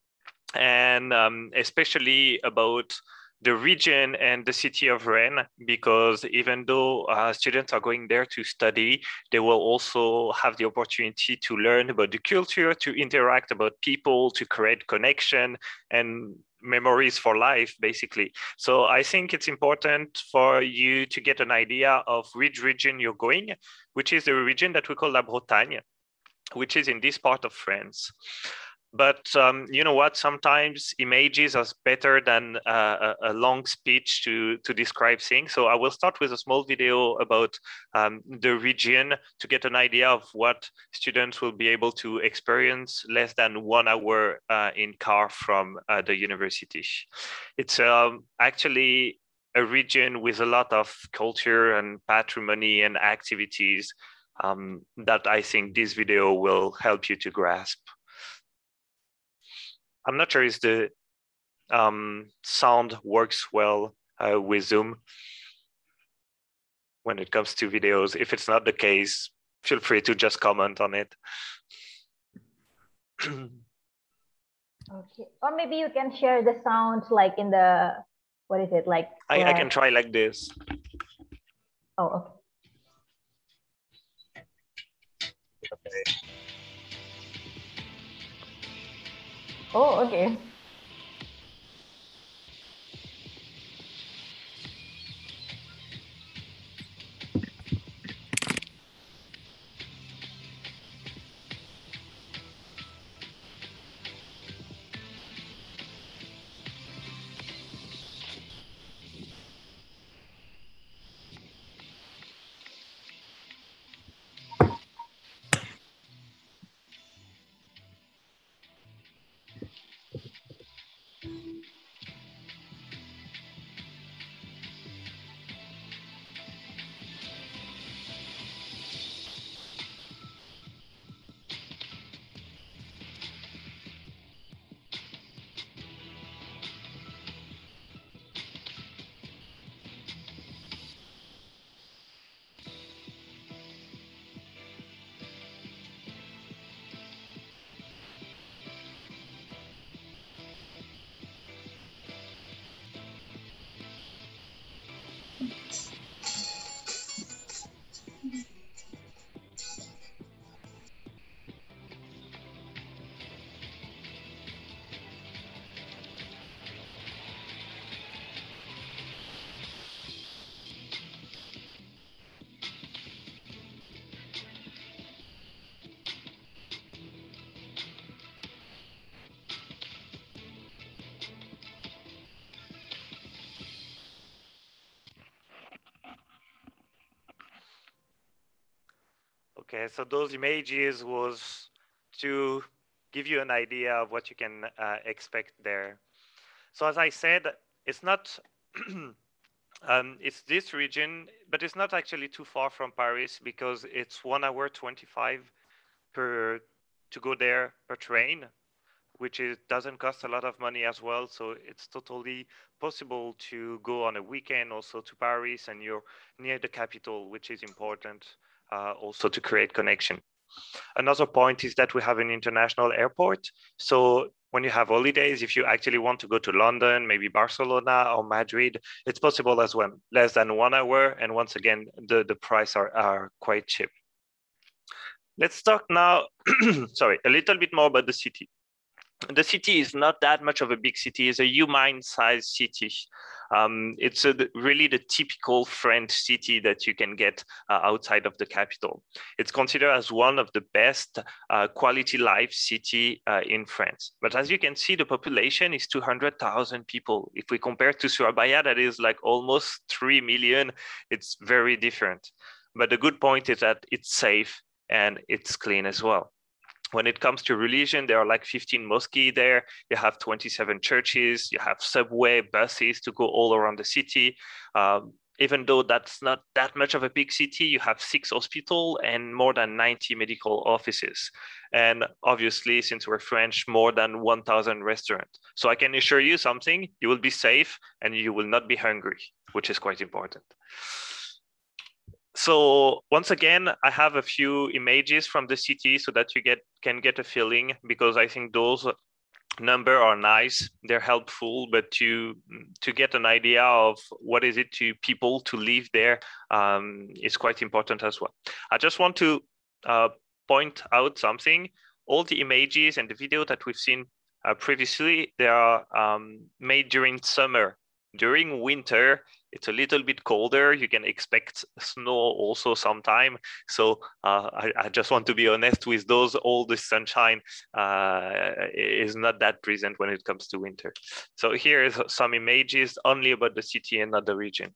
Speaker 3: and um, especially about the region and the city of Rennes because even though uh, students are going there to study, they will also have the opportunity to learn about the culture, to interact about people, to create connection and memories for life, basically. So I think it's important for you to get an idea of which region you're going, which is the region that we call La Bretagne, which is in this part of France but um, you know what sometimes images are better than uh, a, long speech to to describe things so i will start with a small video about um, the region to get an idea of what students will be able to experience less than one hour uh, in car from uh, the university it's um, actually a region with a lot of culture and patrimony and activities um, that i think this video will help you to grasp I'm not sure if the um, sound works well uh, with Zoom when it comes to videos. If it's not the case, feel free to just comment on it. *clears throat* okay,
Speaker 12: or maybe you can share the sound like in the,
Speaker 9: what is it like? I, I can uh,
Speaker 3: try like this.
Speaker 9: Oh, okay.
Speaker 13: Okay. oh okay
Speaker 3: Okay, uh, so those images was to give you an idea of what you can uh, expect there. So as I said, it's not, *clears throat* um, it's this region, but it's not actually too far from Paris because it's one hour 25 per to go there per train, which is, doesn't cost a lot of money as well. So it's totally possible to go on a weekend also to Paris and you're near the capital, which is important uh, also to create connection. Another point is that we have an international airport. So when you have holidays, if you actually want to go to London, maybe Barcelona or Madrid, it's possible as well, less than one hour. And once again, the, the price are, are quite cheap. Let's talk now, *clears throat* sorry, a little bit more about the city the city is not that much of a big city. It's a humane sized city. Um, it's a, really the typical French city that you can get uh, outside of the capital. It's considered as one of the best uh, quality life city uh, in France. But as you can see, the population is 200,000 people. If we compare to Surabaya, that is like almost 3 million. It's very different. But the good point is that it's safe and it's clean as well when it comes to religion, there are like 15 mosques there. You have 27 churches. You have subway buses to go all around the city. Um, even though that's not that much of a big city, you have six hospitals and more than 90 medical offices. And obviously, since we're French, more than 1,000 restaurants. So I can assure you something, you will be safe and you will not be hungry, which is quite important so once again, I have a few images from the city so that you get can get a feeling because I think those number are nice they're helpful but to to get an idea of what is it to people to live there um, is quite important as well i just want to uh, point out something all the images and the video that we've seen uh, previously they are um, made during summer during winter it's a little bit colder. You can expect snow also sometime. So uh, I, I, just want to be honest with those. All the sunshine uh, is not that present when it comes to winter. So here is some images only about the city and not the region.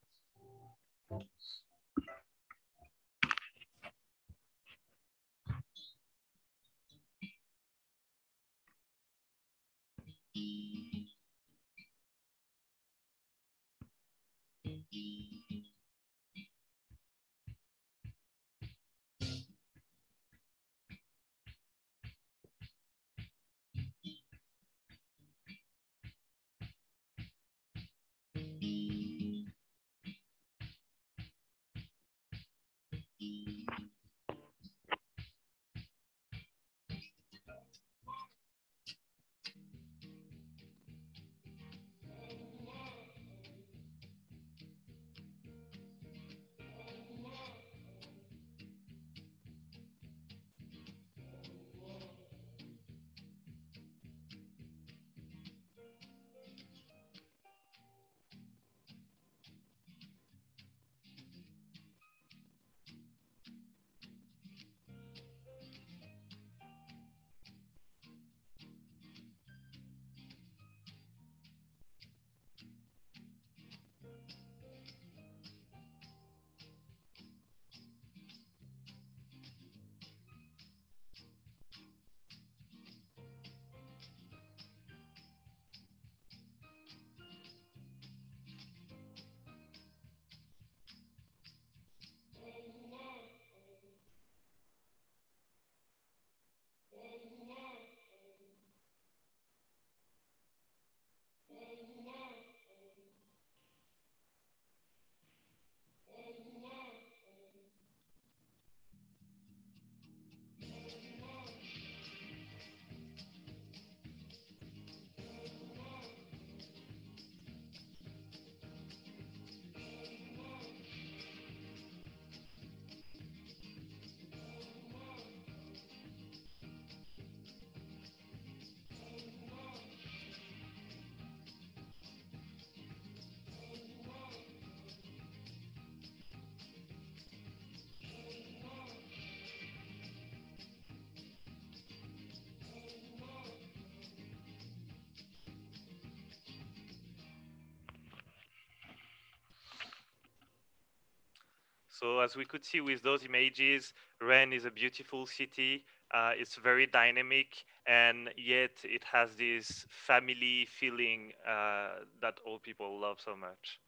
Speaker 3: So as we could see with those images, Rennes is a beautiful city. Uh, it's very dynamic, and yet it has this family feeling uh, that all people love so much.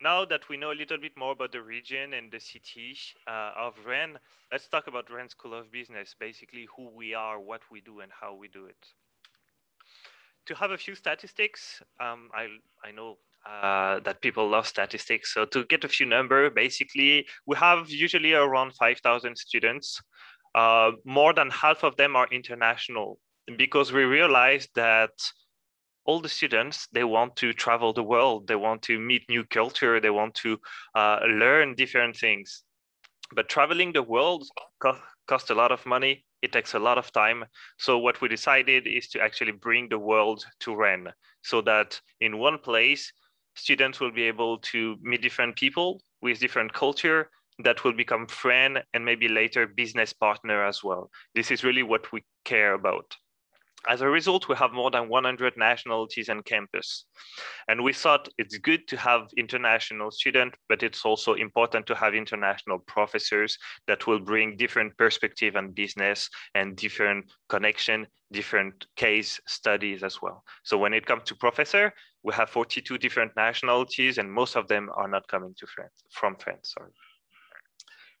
Speaker 3: Now that we know a little bit more about the region and the city uh, of Rennes, let's talk about Rennes School of Business, basically who we are, what we do, and how we do it. To have a few statistics, um, I, I know uh, that people love statistics. So to get a few number, basically, we have usually around 5,000 students. Uh, more than half of them are international because we realized that all the students they want to travel the world they want to meet new culture they want to uh, learn different things but traveling the world co- costs a lot of money it takes a lot of time so what we decided is to actually bring the world to rennes so that in one place students will be able to meet different people with different culture that will become friend and maybe later business partner as well. This is really what we care about. As a result, we have more than 100 nationalities on campus. And we thought it's good to have international students, but it's also important to have international professors that will bring different perspective on business and different connection, different case studies as well. So when it comes to professor, we have 42 different nationalities and most of them are not coming to France, from France, sorry.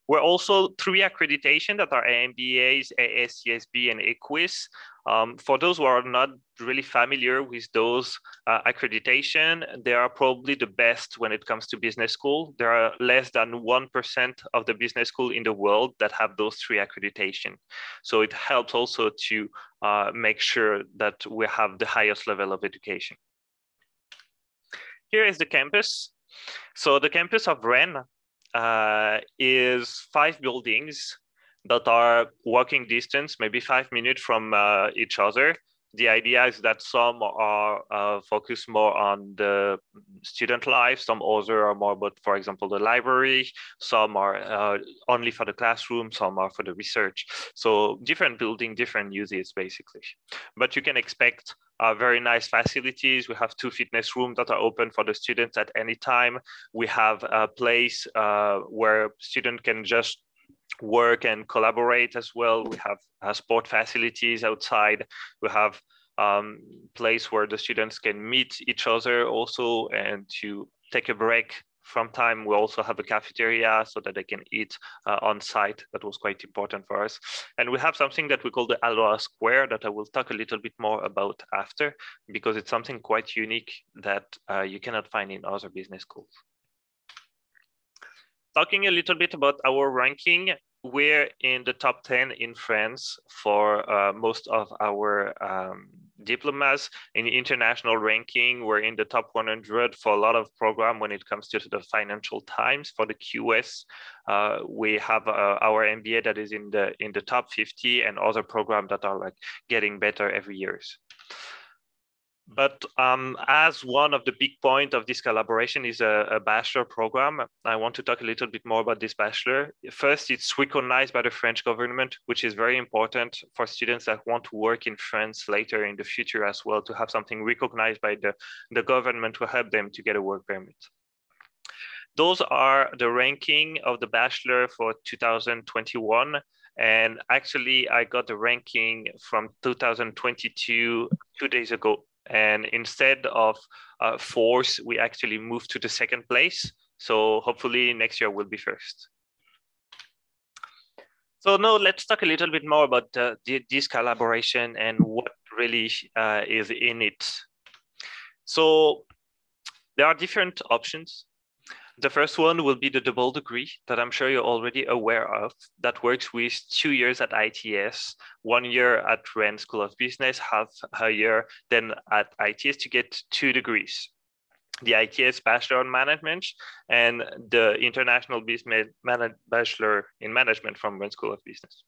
Speaker 3: We're also three accreditation that are AMBAs, ASCSB, and EQUIS. Um, for those who are not really familiar with those uh, accreditation, they are probably the best when it comes to business school. There are less than 1% of the business school in the world that have those three accreditation. So it helps also to uh, make sure that we have the highest level of education. Here is the campus. So the campus of Rennes uh, is five buildings that are walking distance, maybe five minutes from uh, each other. The idea is that some are uh, focused more on the student life, some other are more about, for example, the library, some are uh, only for the classroom, some are for the research. So different building, different uses basically. But you can expect uh, very nice facilities. We have two fitness rooms that are open for the students at any time. We have a place uh, where students can just work and collaborate as well. We have uh, sport facilities outside. We have um, place where the students can meet each other also and to take a break from time. We also have a cafeteria so that they can eat uh, on site. That was quite important for us. And we have something that we call the Aloha Square that I will talk a little bit more about after because it's something quite unique that uh, you cannot find in other business schools talking a little bit about our ranking, we're in the top 10 in France for uh, most of our um, diplomas. In the international ranking, we're in the top 100 for a lot of program when it comes to the Financial Times. For the QS, uh, we have uh, our MBA that is in the in the top 50 and other programs that are like getting better every years. But um, as one of the big point of this collaboration is a, a, bachelor program, I want to talk a little bit more about this bachelor. First, it's recognized by the French government, which is very important for students that want to work in France later in the future as well, to have something recognized by the, the government to help them to get a work permit. Those are the ranking of the bachelor for 2021. And actually, I got the ranking from 2022 two days ago. And instead of uh, fourth, we actually moved to the second place. So hopefully next year will be first. So now let's talk a little bit more about uh, this collaboration and what really uh, is in it. So there are different options the first one will be the double degree that I'm sure you're already aware of that works with two years at ITS, one year at Ren School of Business, half a year then at ITS to get two degrees. The ITS Bachelor in Management and the International Business Bachelor in Management from Ren School of Business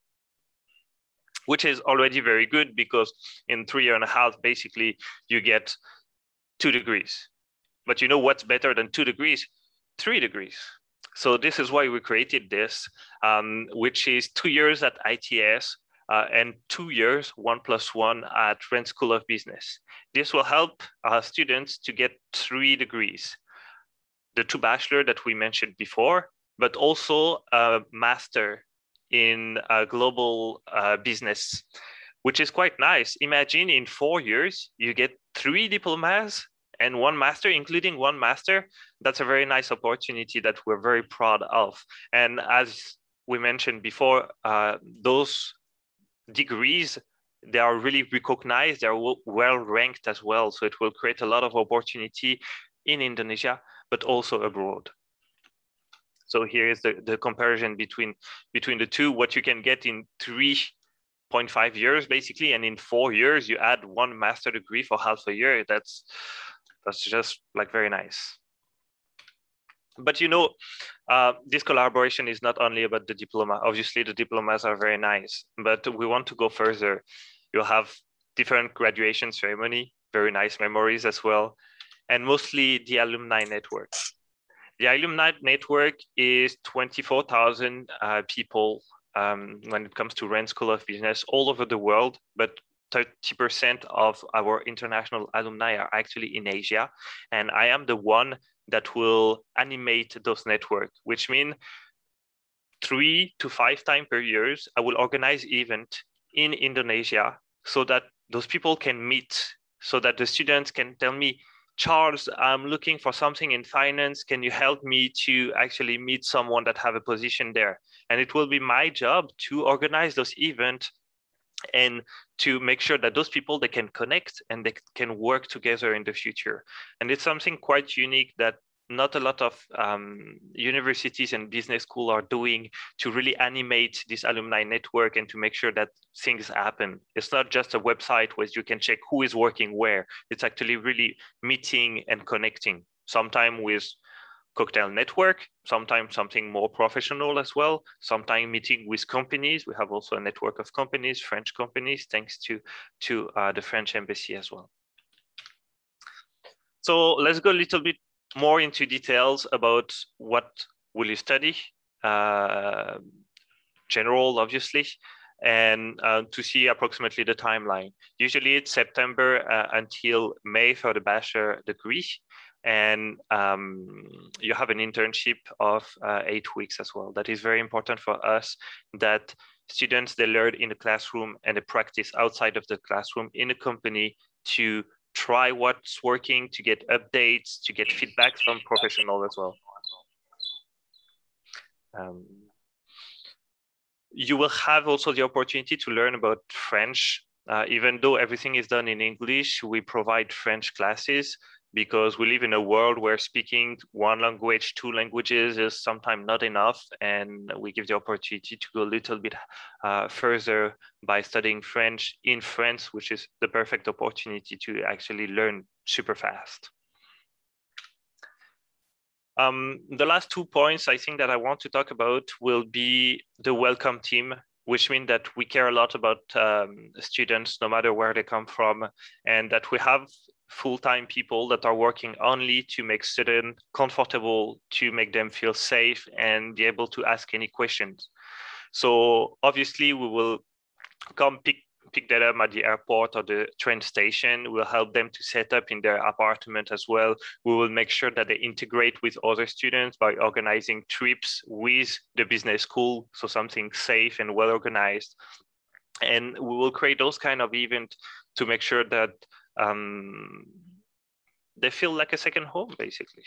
Speaker 3: which is already very good because in three year and a half, basically you get two degrees. But you know what's better than two degrees? three degrees. So this is why we created this, um, which is two years at ITS uh, and two years, one plus one at Rent School of Business. This will help our students to get three degrees, the two bachelor that we mentioned before, but also a master in global uh, business, which is quite nice. Imagine in four years, you get three diplomas and one master, including one master, that's a very nice opportunity that we're very proud of. And as we mentioned before, uh, those degrees they are really recognized, they are well ranked as well. So it will create a lot of opportunity in Indonesia, but also abroad. So here is the, the comparison between between the two, what you can get in three point five years basically and in four years you add one master degree for half a year that's that's just like very nice. But you know, uh, this collaboration is not only about the diploma. Obviously, the diplomas are very nice, but we want to go further. you will have different graduation ceremony, very nice memories as well, and mostly the alumni network. The alumni network is 24,000 uh, people um, when it comes to Rand School of Business all over the world, but 30% of our international alumni are actually in Asia. And I am the one that will animate those networks, which means three to five times per years, I will organize event in Indonesia so that those people can meet, so that the students can tell me, Charles, I'm looking for something in finance. Can you help me to actually meet someone that have a position there? And it will be my job to organize those events and to make sure that those people they can connect and they can work together in the future and it's something quite unique that not a lot of um, universities and business school are doing to really animate this alumni network and to make sure that things happen. It's not just a website where you can check who is working where. It's actually really meeting and connecting, sometimes with cocktail network, sometimes something more professional as well, sometimes meeting with companies. We have also a network of companies, French companies, thanks to, to uh, the French embassy as well. So let's go a little bit more into details about what will you study, uh, general, obviously, and uh, to see approximately the timeline. Usually it's September uh, until May for the bachelor degree and um, you have an internship of uh, eight weeks as well. That is very important for us that students, they learn in the classroom and they practice outside of the classroom in a company to try what's working, to get updates, to get feedback from professional as well. Um, you will have also the opportunity to learn about French. Uh, even though everything is done in English, we provide French classes because we live in a world where speaking one language, two languages is sometimes not enough. And we give the opportunity to go a little bit uh, further by studying French in France, which is the perfect opportunity to actually learn super fast. Um, the last two points I think that I want to talk about will be the welcome team, which means that we care a lot about um, students no matter where they come from, and that we have full-time people that are working only to make students comfortable, to make them feel safe and be able to ask any questions. So obviously we will come pick pick that up at the airport or the train station. We'll help them to set up in their apartment as well. We will make sure that they integrate with other students by organizing trips with the business school. So something safe and well organized. And we will create those kind of events to make sure that um, they feel like a second home, basically.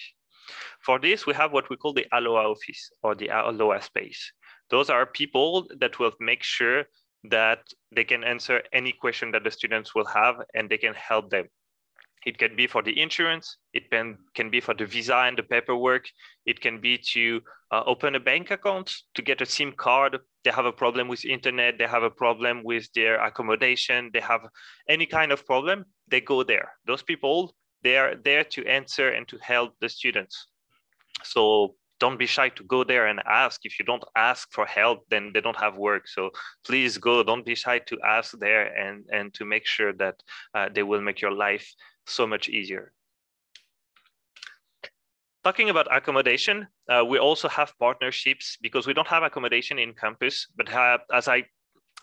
Speaker 3: For this, we have what we call the Aloha office or the Aloha space. Those are people that will make sure that they can answer any question that the students will have and they can help them. It can be for the insurance. It can, can be for the visa and the paperwork. It can be to uh, open a bank account, to get a SIM card. They have a problem with internet. They have a problem with their accommodation. They have any kind of problem. They go there. Those people, they are there to answer and to help the students. So don't be shy to go there and ask. If you don't ask for help, then they don't have work. So please go. Don't be shy to ask there and and to make sure that uh, they will make your life so much easier. Talking about accommodation, uh, we also have partnerships because we don't have accommodation in campus, but have, as I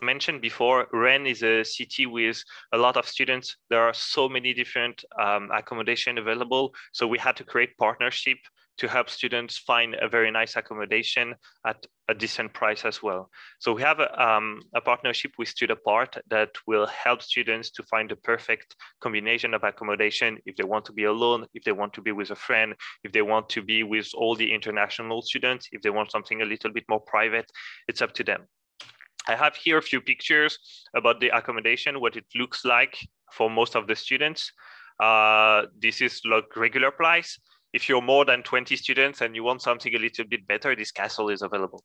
Speaker 3: mentioned before, Rennes is a city with a lot of students. There are so many different um, accommodation available. So we had to create partnership to help students find a very nice accommodation at a decent price as well. So we have a, um, a partnership with Studapart that will help students to find the perfect combination of accommodation if they want to be alone, if they want to be with a friend, if they want to be with all the international students, if they want something a little bit more private, it's up to them. I have here a few pictures about the accommodation, what it looks like for most of the students. Uh, this is like regular price if you're more than 20 students and you want something a little bit better, this castle is available.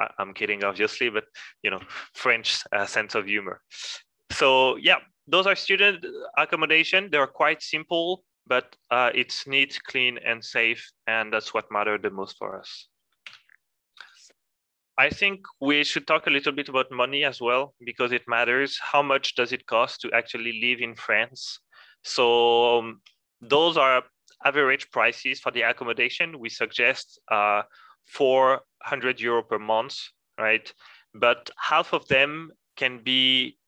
Speaker 3: I, am kidding, obviously, but you know, French uh, sense of humor. So yeah, those are student accommodation. They are quite simple, but uh, it's neat, clean, and safe, and that's what mattered the most for us. I think we should talk a little bit about money as well, because it matters. How much does it cost to actually live in France? So um, those are average prices for the accommodation, we suggest uh, 400 euro per month, right? But half of them can be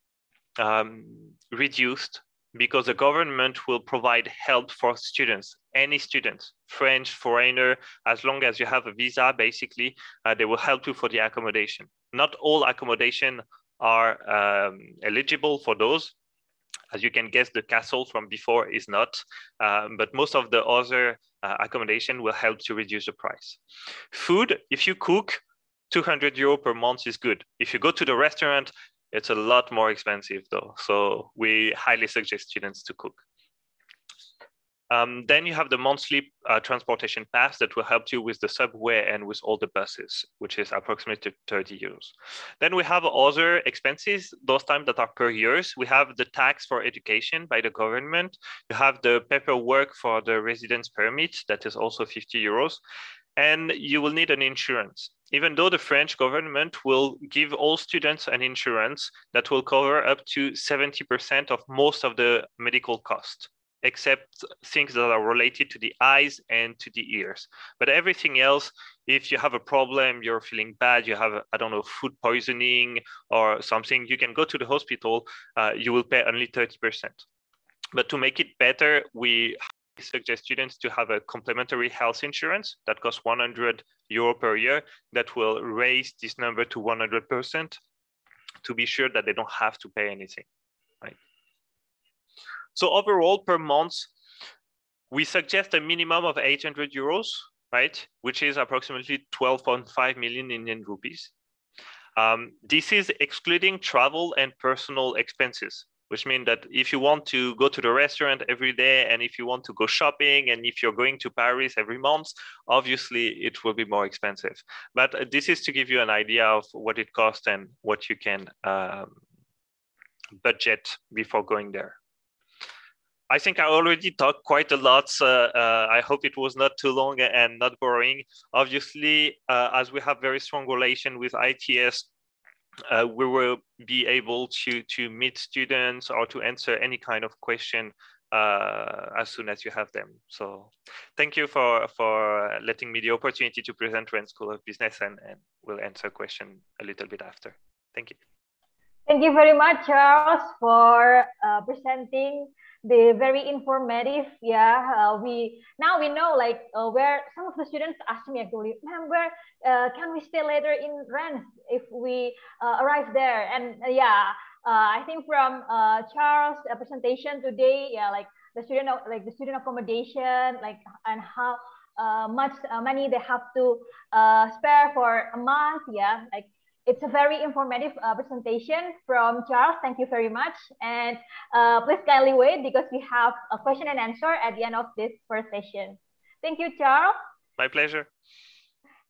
Speaker 3: um, reduced because the government will provide help for students, any students, French, foreigner, as long as you have a visa, basically, uh, they will help you for the accommodation. Not all accommodation are um, eligible for those, as you can guess, the castle from before is not, um, but most of the other uh, accommodation will help to reduce the price. Food, if you cook, 200 euro per month is good. If you go to the restaurant, it's a lot more expensive though. So we highly suggest students to cook. Um, then you have the monthly uh, transportation pass that will help you with the subway and with all the buses, which is approximately 30 euros. Then we have other expenses, those times that are per years. We have the tax for education by the government. You have the paperwork for the residence permit that is also 50 euros. And you will need an insurance even though the French government will give all students an insurance that will cover up to 70% of most of the medical cost except things that are related to the eyes and to the ears. But everything else, if you have a problem, you're feeling bad, you have, I don't know, food poisoning or something, you can go to the hospital, uh, you will pay only 30%. But to make it better, we suggest students to have a complementary health insurance that costs 100 euro per year that will raise this number to 100% to be sure that they don't have to pay anything. So overall per month, we suggest a minimum of 800 euros, right? Which is approximately 12.5 million Indian rupees. Um, this is excluding travel and personal expenses, which means that if you want to go to the restaurant every day and if you want to go shopping and if you're going to Paris every month, obviously it will be more expensive. But uh, this is to give you an idea of what it costs and what you can um, budget before going there. I think I already talked quite a lot. So, uh, I hope it was not too long and not boring. Obviously, uh, as we have very strong relation with ITS, uh, we will be able to, to meet students or to answer any kind of question uh, as soon as you have them. So thank you for, for letting me the opportunity to present Rand School of Business and, and we'll answer question a little bit after. Thank you.
Speaker 12: Thank you very much, Charles, for uh, presenting they very informative yeah uh, we now we know like uh, where some of the students asked me actually ma'am where uh, can we stay later in Rennes if we uh, arrive there and uh, yeah uh, I think from Charles presentation today yeah like the student like the student accommodation like and how much money they have to spare for a month yeah like it's a very informative uh, presentation from Charles. Thank you very much. And uh, please kindly wait because we have a question and answer at the end of this first session. Thank you, Charles. My pleasure.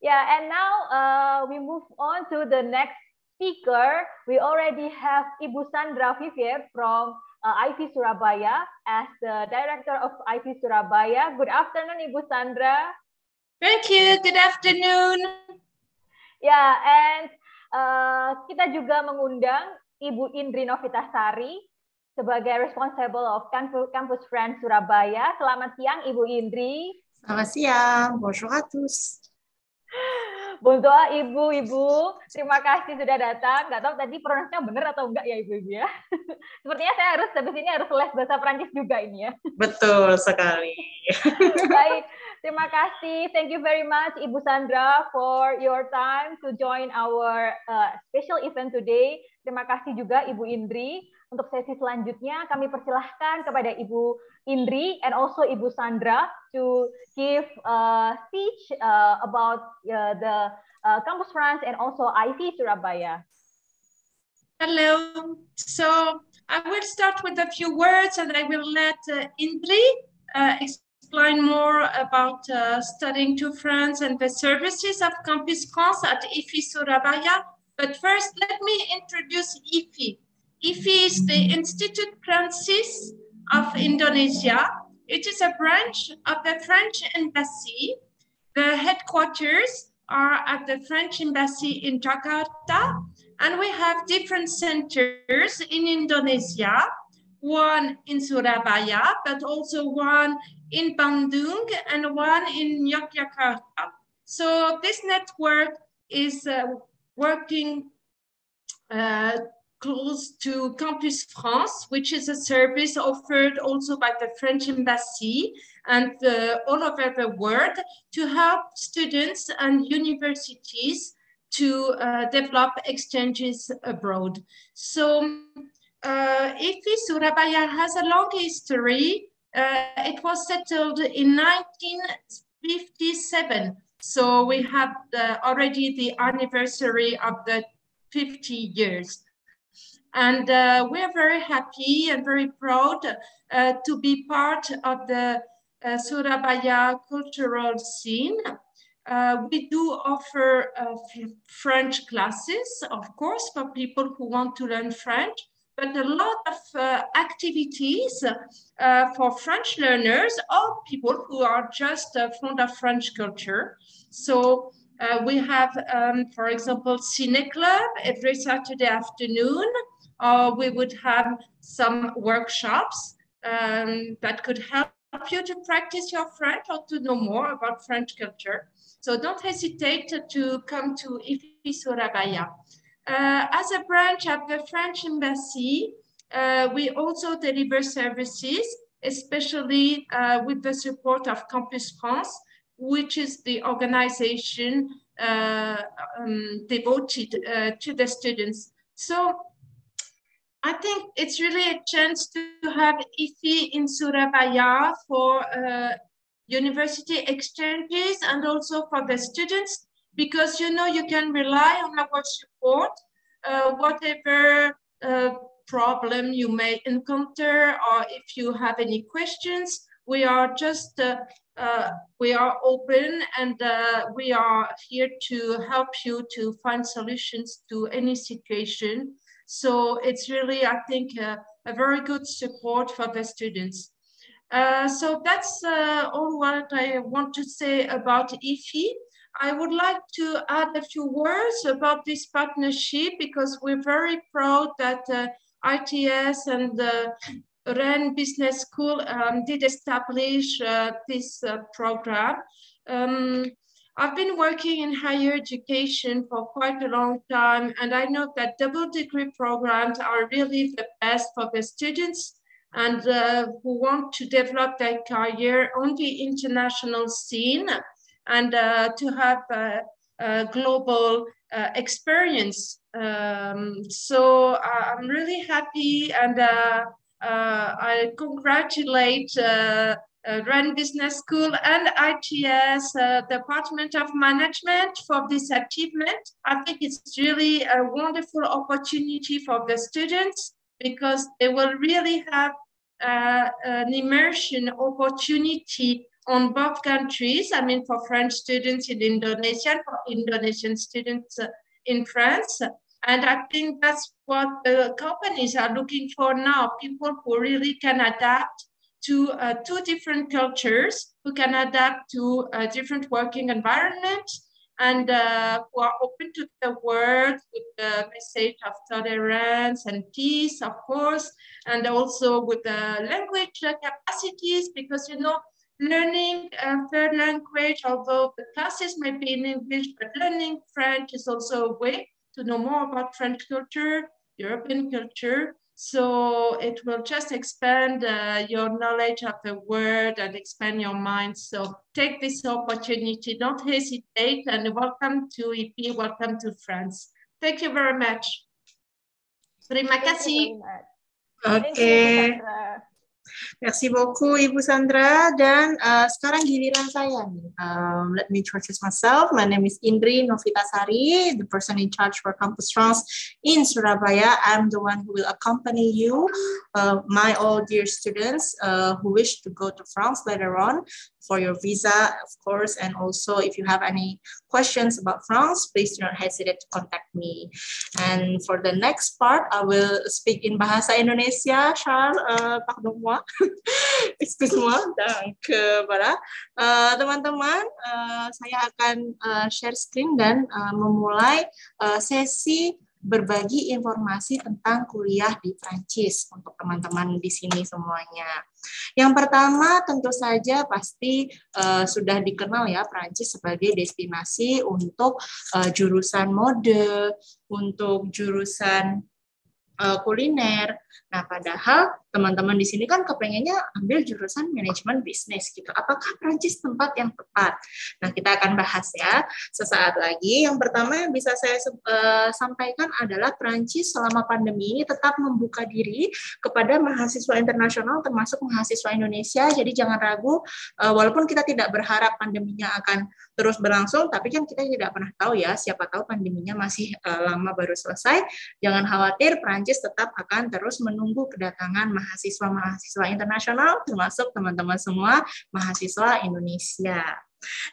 Speaker 12: Yeah, and now uh, we move on to the next speaker. We already have Ibu Sandra Vivier from uh, IP Surabaya as the director of IP Surabaya. Good afternoon, Ibu Sandra. Thank you. Good afternoon. Yeah, and Eh, kita juga mengundang Ibu Indri Novitasari sebagai responsible of Campus Friends Surabaya. Selamat siang Ibu Indri.
Speaker 2: Selamat siang,
Speaker 12: bonjour à tous. *laughs* Bondoa ibu-ibu, terima kasih sudah datang. Gak tahu tadi pronounsnya benar atau enggak ya ibu-ibu ya. *laughs* Sepertinya saya harus habis ini harus les bahasa Prancis juga ini ya.
Speaker 2: Betul sekali.
Speaker 12: *laughs* Baik, terima kasih. Thank you very much Ibu Sandra for your time to join our uh, special event today. Terima kasih juga Ibu Indri. Untuk sesi selanjutnya kami persilahkan kepada Ibu Indri and also Ibu Sandra to give a speech uh, about uh, the Campus uh, France and also IT Surabaya.
Speaker 14: Hello. So I will start with a few words and I will let Indri explain more about uh, studying to France and the services of Campus France at IFI Surabaya. But first, let me introduce IFI. IFI is the Institut Francis of Indonesia. It is a branch of the French embassy. The headquarters are at the French embassy in Jakarta. And we have different centers in Indonesia, one in Surabaya, but also one in Bandung and one in Yogyakarta. So this network is uh, working uh, close to Campus France, which is a service offered also by the French Embassy and all over the world to help students and universities to uh, develop exchanges abroad. So uh, IFI Surabaya has a long history. Uh, it was settled in 1957. So we have the, already the anniversary of the 50 years. And uh, we're very happy and very proud uh, to be part of the uh, Surabaya cultural scene. Uh, we do offer uh, French classes, of course, for people who want to learn French, but a lot of uh, activities for French learners or people who are just fond of French culture. So we have, um, for example, Cine Club every Saturday afternoon we would have some workshops um, that could help you to practice your French or to know more about French culture. So don't hesitate to come to Ifi Surabaya. Uh, as a branch at the French Embassy, uh, we also deliver services, especially uh, with the support of Campus France, which is the organization uh, um, devoted uh, to the students. So I think it's really a chance to have IFI in Surabaya for uh, university exchanges and also for the students, because you know you can rely on our support, uh, whatever uh, problem you may encounter or if you have any questions, we are just, uh, uh, we are open and uh, we are here to help you to find solutions to any situation so it's really, I think, uh, a very good support for the students. Uh, so that's uh, all what I want to say about IFI. I would like to add a few words about this partnership because we're very proud that uh, ITS and the REN Business School um, did establish uh, this uh, program. Um, I've been working in higher education for quite a long time, and I know that double degree programs are really the best for the students and uh, who want to develop their career on the international scene and uh, to have a, a global uh, experience. Um, so uh, I'm really happy and uh, uh, I congratulate uh, Business School and ITS, uh, Department of Management for this achievement. I think it's really a wonderful opportunity for the students because they will really have uh, an immersion opportunity on both countries. I mean, for French students in Indonesia, for Indonesian students uh, in France. And I think that's what the companies are looking for now, people who really can adapt to uh, two different cultures who can adapt to a uh, different working environment and uh, who are open to the world with the message of tolerance and peace, of course, and also with the language capacities, because, you know, learning a third language, although the classes might be in English, but learning French is also a way to know more about French culture, European culture, so it will just expand uh, your knowledge of the word and expand your mind. So take this opportunity, don't hesitate, and welcome to EP, welcome to France. Thank you very much. Terima Okay.
Speaker 2: Merci beaucoup Ibu Sandra dan uh, sekarang giliran saya nih. Um, let me introduce myself. My name is Indri Novitasari, Sari, the person in charge for Campus France in Surabaya. I'm the one who will accompany you, uh, my all dear students uh, who wish to go to France later on for your visa, of course. And also, if you have any questions about France, please do not hesitate to contact me. And for the next part, I will speak in Bahasa Indonesia. Charles, uh, pardon moi. *laughs* Excuse moi. Donc, voilà. Uh, teman-teman, uh, saya akan uh, share screen dan uh, memulai uh, sesi berbagi informasi tentang kuliah di Prancis untuk teman-teman di sini semuanya. Yang pertama tentu saja pasti uh, sudah dikenal ya Prancis sebagai destinasi untuk uh, jurusan mode, untuk jurusan uh, kuliner, Nah, padahal teman-teman di sini kan kepengennya ambil jurusan manajemen bisnis gitu. Apakah Prancis tempat yang tepat? Nah, kita akan bahas ya sesaat lagi. Yang pertama yang bisa saya uh, sampaikan adalah Prancis selama pandemi ini tetap membuka diri kepada mahasiswa internasional termasuk mahasiswa Indonesia. Jadi jangan ragu uh, walaupun kita tidak berharap pandeminya akan terus berlangsung, tapi kan kita tidak pernah tahu ya siapa tahu pandeminya masih uh, lama baru selesai. Jangan khawatir Prancis tetap akan terus menunggu kedatangan mahasiswa-mahasiswa internasional termasuk teman-teman semua mahasiswa Indonesia.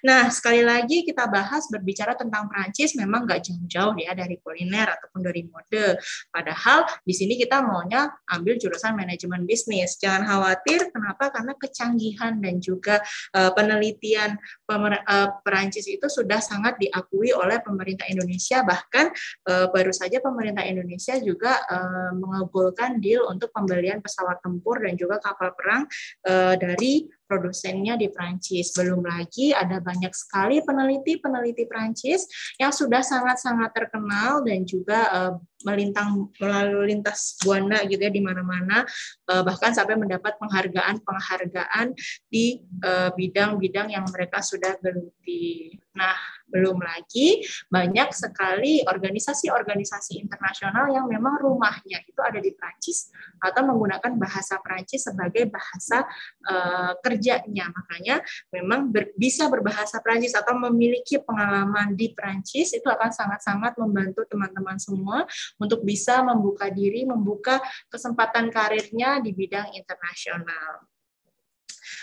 Speaker 2: Nah, sekali lagi kita bahas berbicara tentang Prancis memang nggak jauh-jauh ya dari kuliner ataupun dari mode. Padahal di sini kita maunya ambil jurusan manajemen bisnis. Jangan khawatir, kenapa? Karena kecanggihan dan juga uh, penelitian pemer, uh, Perancis itu sudah sangat diakui oleh pemerintah Indonesia. Bahkan uh, baru saja pemerintah Indonesia juga uh, mengabulkan deal untuk pembelian pesawat tempur dan juga kapal perang uh, dari produsennya di Prancis. Belum lagi ada banyak sekali peneliti-peneliti Prancis yang sudah sangat-sangat terkenal dan juga uh, melintang melalui lintas buana gitu ya di mana-mana uh, bahkan sampai mendapat penghargaan-penghargaan di eh, bidang-bidang uh, yang mereka sudah geluti. Nah, belum lagi banyak sekali organisasi-organisasi internasional yang memang rumahnya itu ada di Prancis atau menggunakan bahasa Prancis sebagai bahasa uh, kerjanya. Makanya memang ber, bisa berbahasa Prancis atau memiliki pengalaman di Prancis itu akan sangat-sangat membantu teman-teman semua untuk bisa membuka diri, membuka kesempatan karirnya di bidang internasional.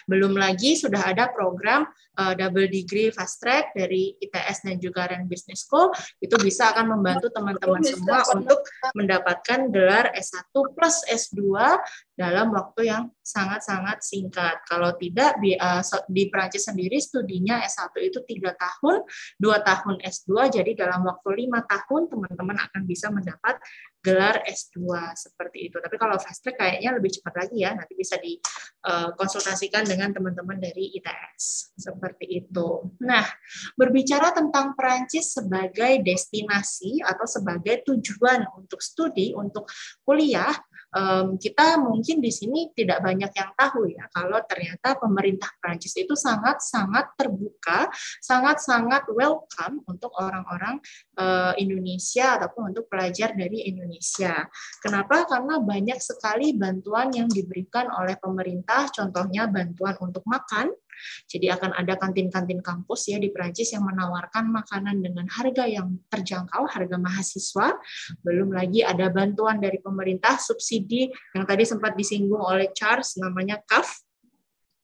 Speaker 2: Belum lagi sudah ada program uh, double degree fast track dari ITS dan juga Ren Business School itu bisa akan membantu teman-teman semua untuk mendapatkan gelar S1 plus S2 dalam waktu yang sangat-sangat singkat. Kalau tidak eh, di, uh, di Prancis sendiri studinya S1 itu tiga tahun, dua tahun S2, jadi dalam waktu lima tahun teman-teman akan bisa mendapat gelar S2 seperti itu. Tapi kalau fast track kayaknya lebih cepat lagi ya. Nanti bisa dikonsultasikan eh, dengan teman-teman dari ITS seperti itu. Nah, berbicara tentang Perancis sebagai destinasi atau sebagai tujuan untuk studi, untuk kuliah, um, kita mungkin di sini tidak banyak yang tahu ya kalau ternyata pemerintah Prancis itu sangat-sangat terbuka, sangat-sangat welcome untuk orang-orang uh, Indonesia ataupun untuk pelajar dari Indonesia Indonesia. Kenapa? Karena banyak sekali bantuan yang diberikan oleh pemerintah, contohnya bantuan untuk makan, jadi akan ada kantin-kantin kampus ya di Prancis yang menawarkan makanan dengan harga yang terjangkau, harga mahasiswa. Belum lagi ada bantuan dari pemerintah subsidi yang tadi sempat disinggung oleh Charles namanya CAF.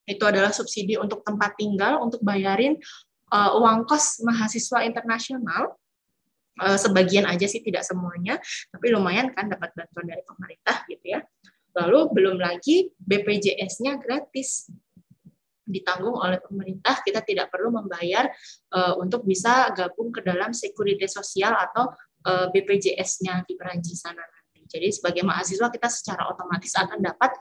Speaker 2: Itu adalah subsidi untuk tempat tinggal untuk bayarin uh, uang kos mahasiswa internasional Eh, sebagian aja sih tidak semuanya, tapi lumayan kan dapat bantuan dari pemerintah gitu ya. Lalu belum lagi BPJS-nya gratis ditanggung oleh pemerintah, kita tidak perlu membayar uh, untuk bisa gabung ke dalam Security Sosial atau uh, eh, BPJS-nya di Perancis sana nanti. Jadi sebagai mahasiswa kita secara otomatis akan dapat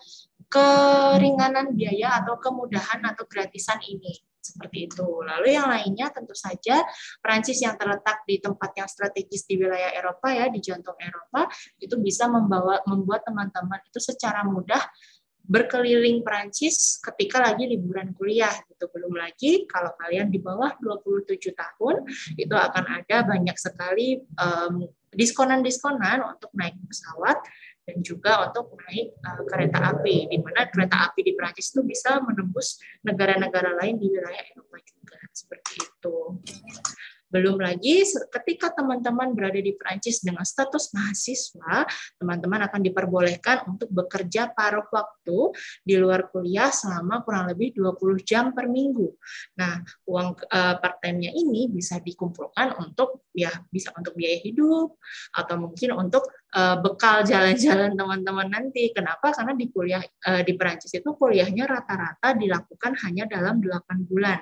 Speaker 2: keringanan biaya atau kemudahan atau gratisan ini seperti itu. Lalu yang lainnya tentu saja Prancis yang terletak di tempat yang strategis di wilayah Eropa ya di jantung Eropa itu bisa membawa membuat teman-teman itu secara mudah berkeliling Prancis ketika lagi liburan kuliah gitu. Belum lagi kalau kalian di bawah 27 tahun itu akan ada banyak sekali um, diskonan-diskonan untuk naik pesawat dan juga untuk naik uh, kereta api, di mana kereta api di Perancis itu bisa menembus negara-negara lain di wilayah Eropa juga seperti itu. Belum lagi ketika teman-teman berada di Perancis dengan status mahasiswa, teman-teman akan diperbolehkan untuk bekerja paruh waktu di luar kuliah selama kurang lebih 20 jam per minggu. Nah, uang eh, part-time-nya ini bisa dikumpulkan untuk ya bisa untuk biaya hidup atau mungkin untuk eh, bekal jalan-jalan teman-teman nanti. Kenapa? Karena di kuliah eh, di Perancis itu kuliahnya rata-rata dilakukan hanya dalam 8 bulan.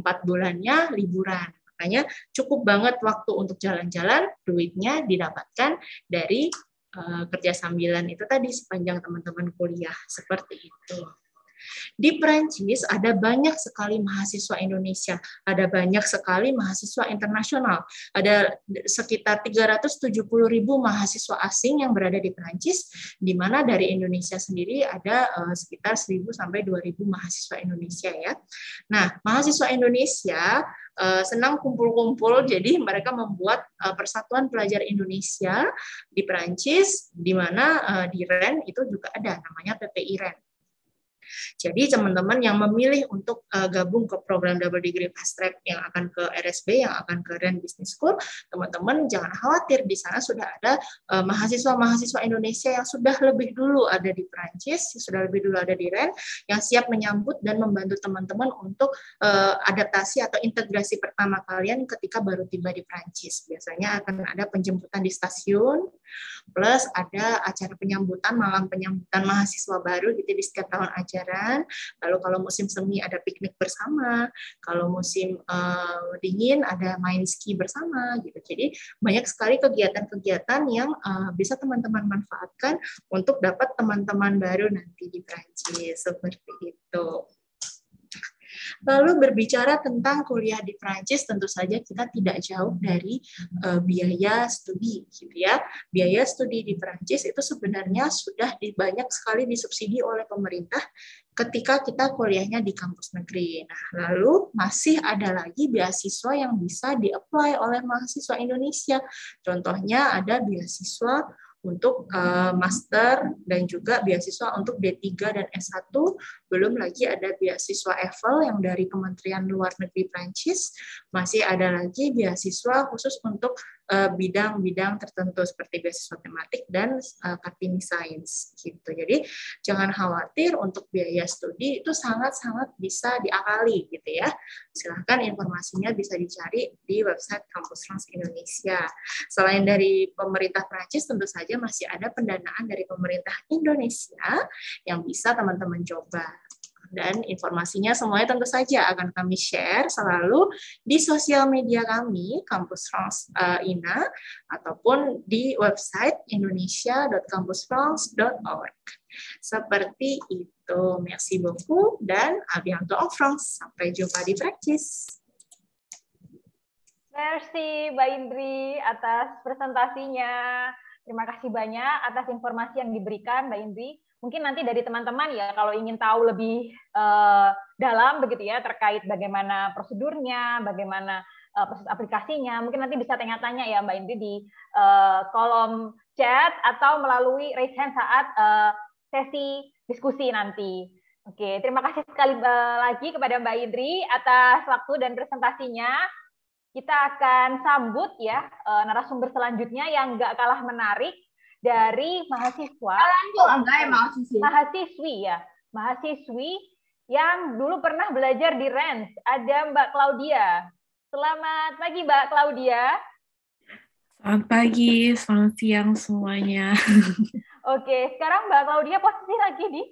Speaker 2: 4 bulannya liburan. Makanya cukup banget waktu untuk jalan-jalan, duitnya didapatkan dari uh, kerja sambilan itu tadi sepanjang teman-teman kuliah seperti itu. Di Perancis ada banyak sekali mahasiswa Indonesia, ada banyak sekali mahasiswa internasional, ada sekitar 370 ribu mahasiswa asing yang berada di Perancis, di mana dari Indonesia sendiri ada uh, sekitar 1.000 sampai 2.000 mahasiswa Indonesia ya. Nah, mahasiswa Indonesia eh, senang kumpul-kumpul, jadi mereka membuat eh, Persatuan Pelajar Indonesia di Perancis, di mana di REN itu juga ada namanya PPI REN. Jadi teman-teman yang memilih untuk uh, gabung ke program double degree fast track yang akan ke RSB yang akan ke Rand Business School, teman-teman jangan khawatir di sana sudah ada mahasiswa eh, mahasiswa-mahasiswa Indonesia yang sudah lebih dulu ada di Prancis, sudah lebih dulu ada di Ren yang siap menyambut dan membantu teman-teman untuk uh, adaptasi atau integrasi pertama kalian ketika baru tiba di Prancis. Biasanya akan ada penjemputan di stasiun plus ada acara penyambutan malam penyambutan mahasiswa baru gitu di setiap tahun aja pelajaran. Lalu kalau musim semi ada piknik bersama, kalau musim uh, dingin ada main ski bersama gitu. Jadi banyak sekali kegiatan-kegiatan yang uh, bisa teman-teman manfaatkan untuk dapat teman-teman baru nanti di Prancis seperti itu. Lalu berbicara tentang kuliah di Prancis, tentu saja kita tidak jauh dari uh, biaya studi, gitu ya. Biaya studi di Prancis itu sebenarnya sudah banyak sekali disubsidi oleh pemerintah ketika kita kuliahnya di kampus negeri. Nah, lalu masih ada lagi beasiswa yang bisa di oleh mahasiswa Indonesia. Contohnya ada beasiswa untuk uh, master dan juga beasiswa untuk D3 dan S1 belum lagi ada beasiswa EFL yang dari Kementerian Luar Negeri Prancis, masih ada lagi beasiswa khusus untuk eh, bidang-bidang tertentu seperti beasiswa tematik dan eh, Kartini Science gitu. Jadi jangan khawatir untuk biaya studi itu sangat-sangat bisa diakali gitu ya. Silahkan informasinya bisa dicari di website Kampus Trans Indonesia. Selain dari pemerintah Prancis tentu saja masih ada pendanaan dari pemerintah Indonesia yang bisa teman-teman coba dan informasinya semuanya tentu saja akan kami share selalu di sosial media kami Kampus France uh, INA ataupun di website indonesia.kampusfrance.org. Seperti itu, merci beaucoup dan Abianto bientôt France. Sampai jumpa di praktis.
Speaker 12: Merci Mbak Indri atas presentasinya. Terima kasih banyak atas informasi yang diberikan Mbak Indri mungkin nanti dari teman-teman ya kalau ingin tahu lebih uh, dalam begitu ya terkait bagaimana prosedurnya, bagaimana uh, proses aplikasinya, mungkin nanti bisa tanya-tanya ya Mbak Indri di uh, kolom chat atau melalui raise hand saat uh, sesi diskusi nanti. Oke, terima kasih sekali lagi kepada Mbak Indri atas waktu dan presentasinya. Kita akan sambut ya narasumber selanjutnya yang nggak kalah menarik dari mahasiswa. Ya, mahasiswi. Mahasiswi ya, mahasiswi yang dulu pernah belajar di Rens. Ada Mbak Claudia. Selamat pagi Mbak Claudia.
Speaker 15: Selamat pagi, selamat siang semuanya.
Speaker 12: *laughs* Oke, sekarang Mbak Claudia posisi lagi di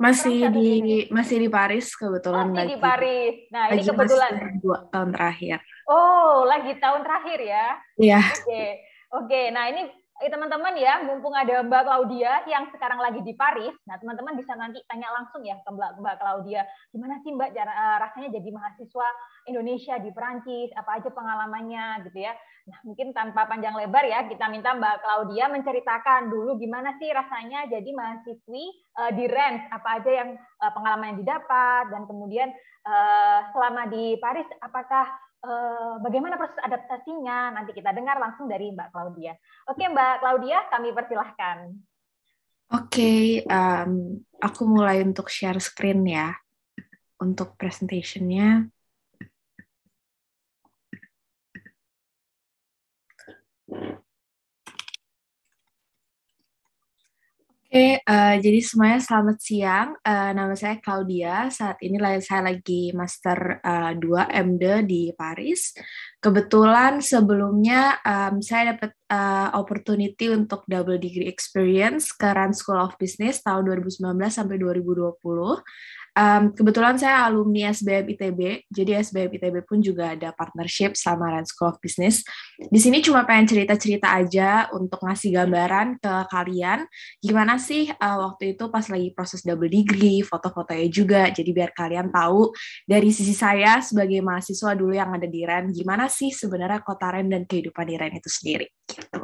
Speaker 15: masih di masih di Paris kebetulan masih lagi. di Paris.
Speaker 12: Nah, lagi ini kebetulan
Speaker 15: dua tahun terakhir.
Speaker 12: Oh, lagi tahun terakhir ya? Iya. Oke. Oke, nah ini oke teman-teman ya, mumpung ada Mbak Claudia yang sekarang lagi di Paris, nah teman-teman bisa nanti tanya langsung ya ke Mbak, Mbak Claudia, gimana sih Mbak eh, rasanya jadi mahasiswa Indonesia di Perancis, apa aja pengalamannya gitu ya. Nah mungkin tanpa panjang lebar ya, kita minta Mbak Claudia menceritakan dulu gimana sih rasanya jadi mahasiswi uh, di Rennes, apa aja yang uh, pengalaman yang didapat, dan kemudian uh, selama di Paris apakah Eh, bagaimana proses adaptasinya nanti kita dengar langsung dari Mbak Claudia. Oke Mbak Claudia, kami persilahkan.
Speaker 15: Oke, okay, um, aku mulai untuk
Speaker 9: share screen ya untuk presentationnya. Oke, Oke, uh, jadi semuanya selamat siang. Uh,
Speaker 15: nama saya Claudia. Saat ini saya lagi master uh, eh, 2 MD di Paris. Kebetulan sebelumnya um, saya dapat uh, opportunity untuk double degree experience ke Rand School of Business tahun 2019 sampai 2020. Um, kebetulan saya alumni SBM ITB, jadi SBM ITB pun juga ada partnership sama Rand School of Business. Di sini cuma pengen cerita-cerita aja untuk ngasih gambaran ke kalian gimana sih uh, waktu itu pas lagi proses double degree, foto-fotonya juga. Jadi biar kalian tahu dari sisi saya sebagai mahasiswa dulu yang ada di Rand, gimana sih sebenarnya kota Rand dan kehidupan di Rand itu sendiri. Gitu.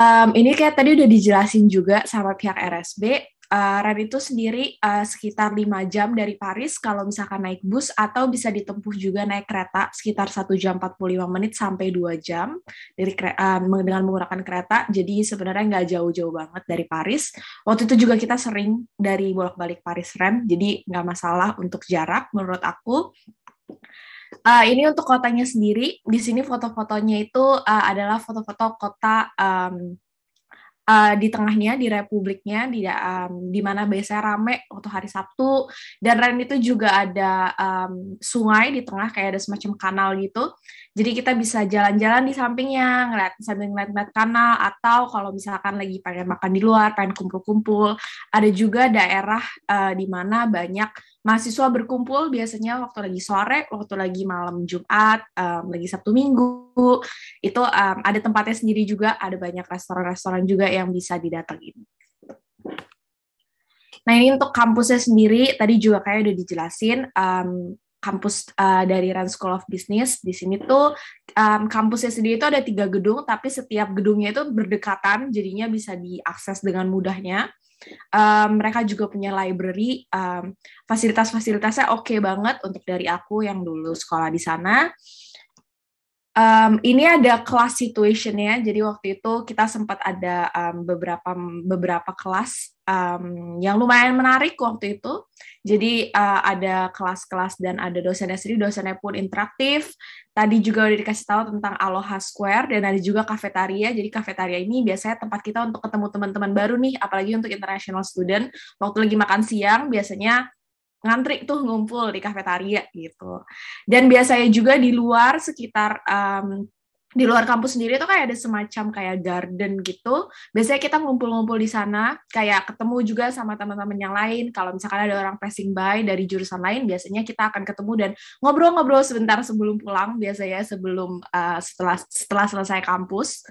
Speaker 15: Um, ini kayak tadi udah dijelasin juga sama pihak RSB, Uh, eh, Rennes itu sendiri uh, sekitar 5 jam dari Paris kalau misalkan naik bus atau bisa ditempuh juga naik kereta sekitar 1 jam 45 menit sampai 2 jam dari uh, dengan menggunakan kereta. Jadi sebenarnya nggak jauh-jauh banget dari Paris. Waktu itu juga kita sering dari bolak-balik Paris Rennes, jadi nggak masalah untuk jarak menurut aku. Uh, ini untuk kotanya sendiri. Di sini foto-fotonya itu uh, adalah foto-foto kota um, Eh, di tengahnya di republiknya di um, di mana biasanya rame waktu hari Sabtu dan Ren itu juga ada um, sungai di tengah kayak ada semacam kanal gitu jadi kita bisa jalan-jalan di sampingnya, ngeliat sambil ngeliat-ngeliat kanal, atau kalau misalkan lagi pengen makan di luar, pengen kumpul-kumpul. Ada juga daerah uh, di mana banyak mahasiswa berkumpul biasanya waktu lagi sore, waktu lagi malam Jumat, um, lagi Sabtu Minggu. Itu um, ada tempatnya sendiri juga, ada banyak restoran-restoran juga yang bisa didatengin. Nah ini untuk kampusnya sendiri, tadi juga kayak udah dijelasin, um, kampus uh, dari Rand School of Business. Di sini tuh um, kampusnya sendiri itu ada tiga gedung, tapi setiap gedungnya itu berdekatan, jadinya bisa diakses dengan mudahnya. Um, mereka juga punya library, um, fasilitas-fasilitasnya oke okay banget untuk dari aku yang dulu sekolah di sana. Um, ini ada kelas situationnya, jadi waktu itu kita sempat ada um, beberapa beberapa kelas um, yang lumayan menarik waktu itu. Jadi uh, ada kelas-kelas dan ada dosennya sendiri, dosennya pun interaktif. Tadi juga udah dikasih tahu tentang Aloha Square dan ada juga kafetaria. Jadi kafetaria ini biasanya tempat kita untuk ketemu teman-teman baru nih, apalagi untuk international student. Waktu lagi makan siang biasanya ngantri tuh ngumpul di kafetaria gitu. Dan biasanya juga di luar sekitar um, di luar kampus sendiri itu kayak ada semacam kayak garden gitu. Biasanya kita ngumpul-ngumpul di sana, kayak ketemu juga sama teman-teman yang lain. Kalau misalkan ada orang passing by dari jurusan lain, biasanya kita akan ketemu dan ngobrol-ngobrol sebentar sebelum pulang, biasanya sebelum uh, setelah setelah selesai kampus.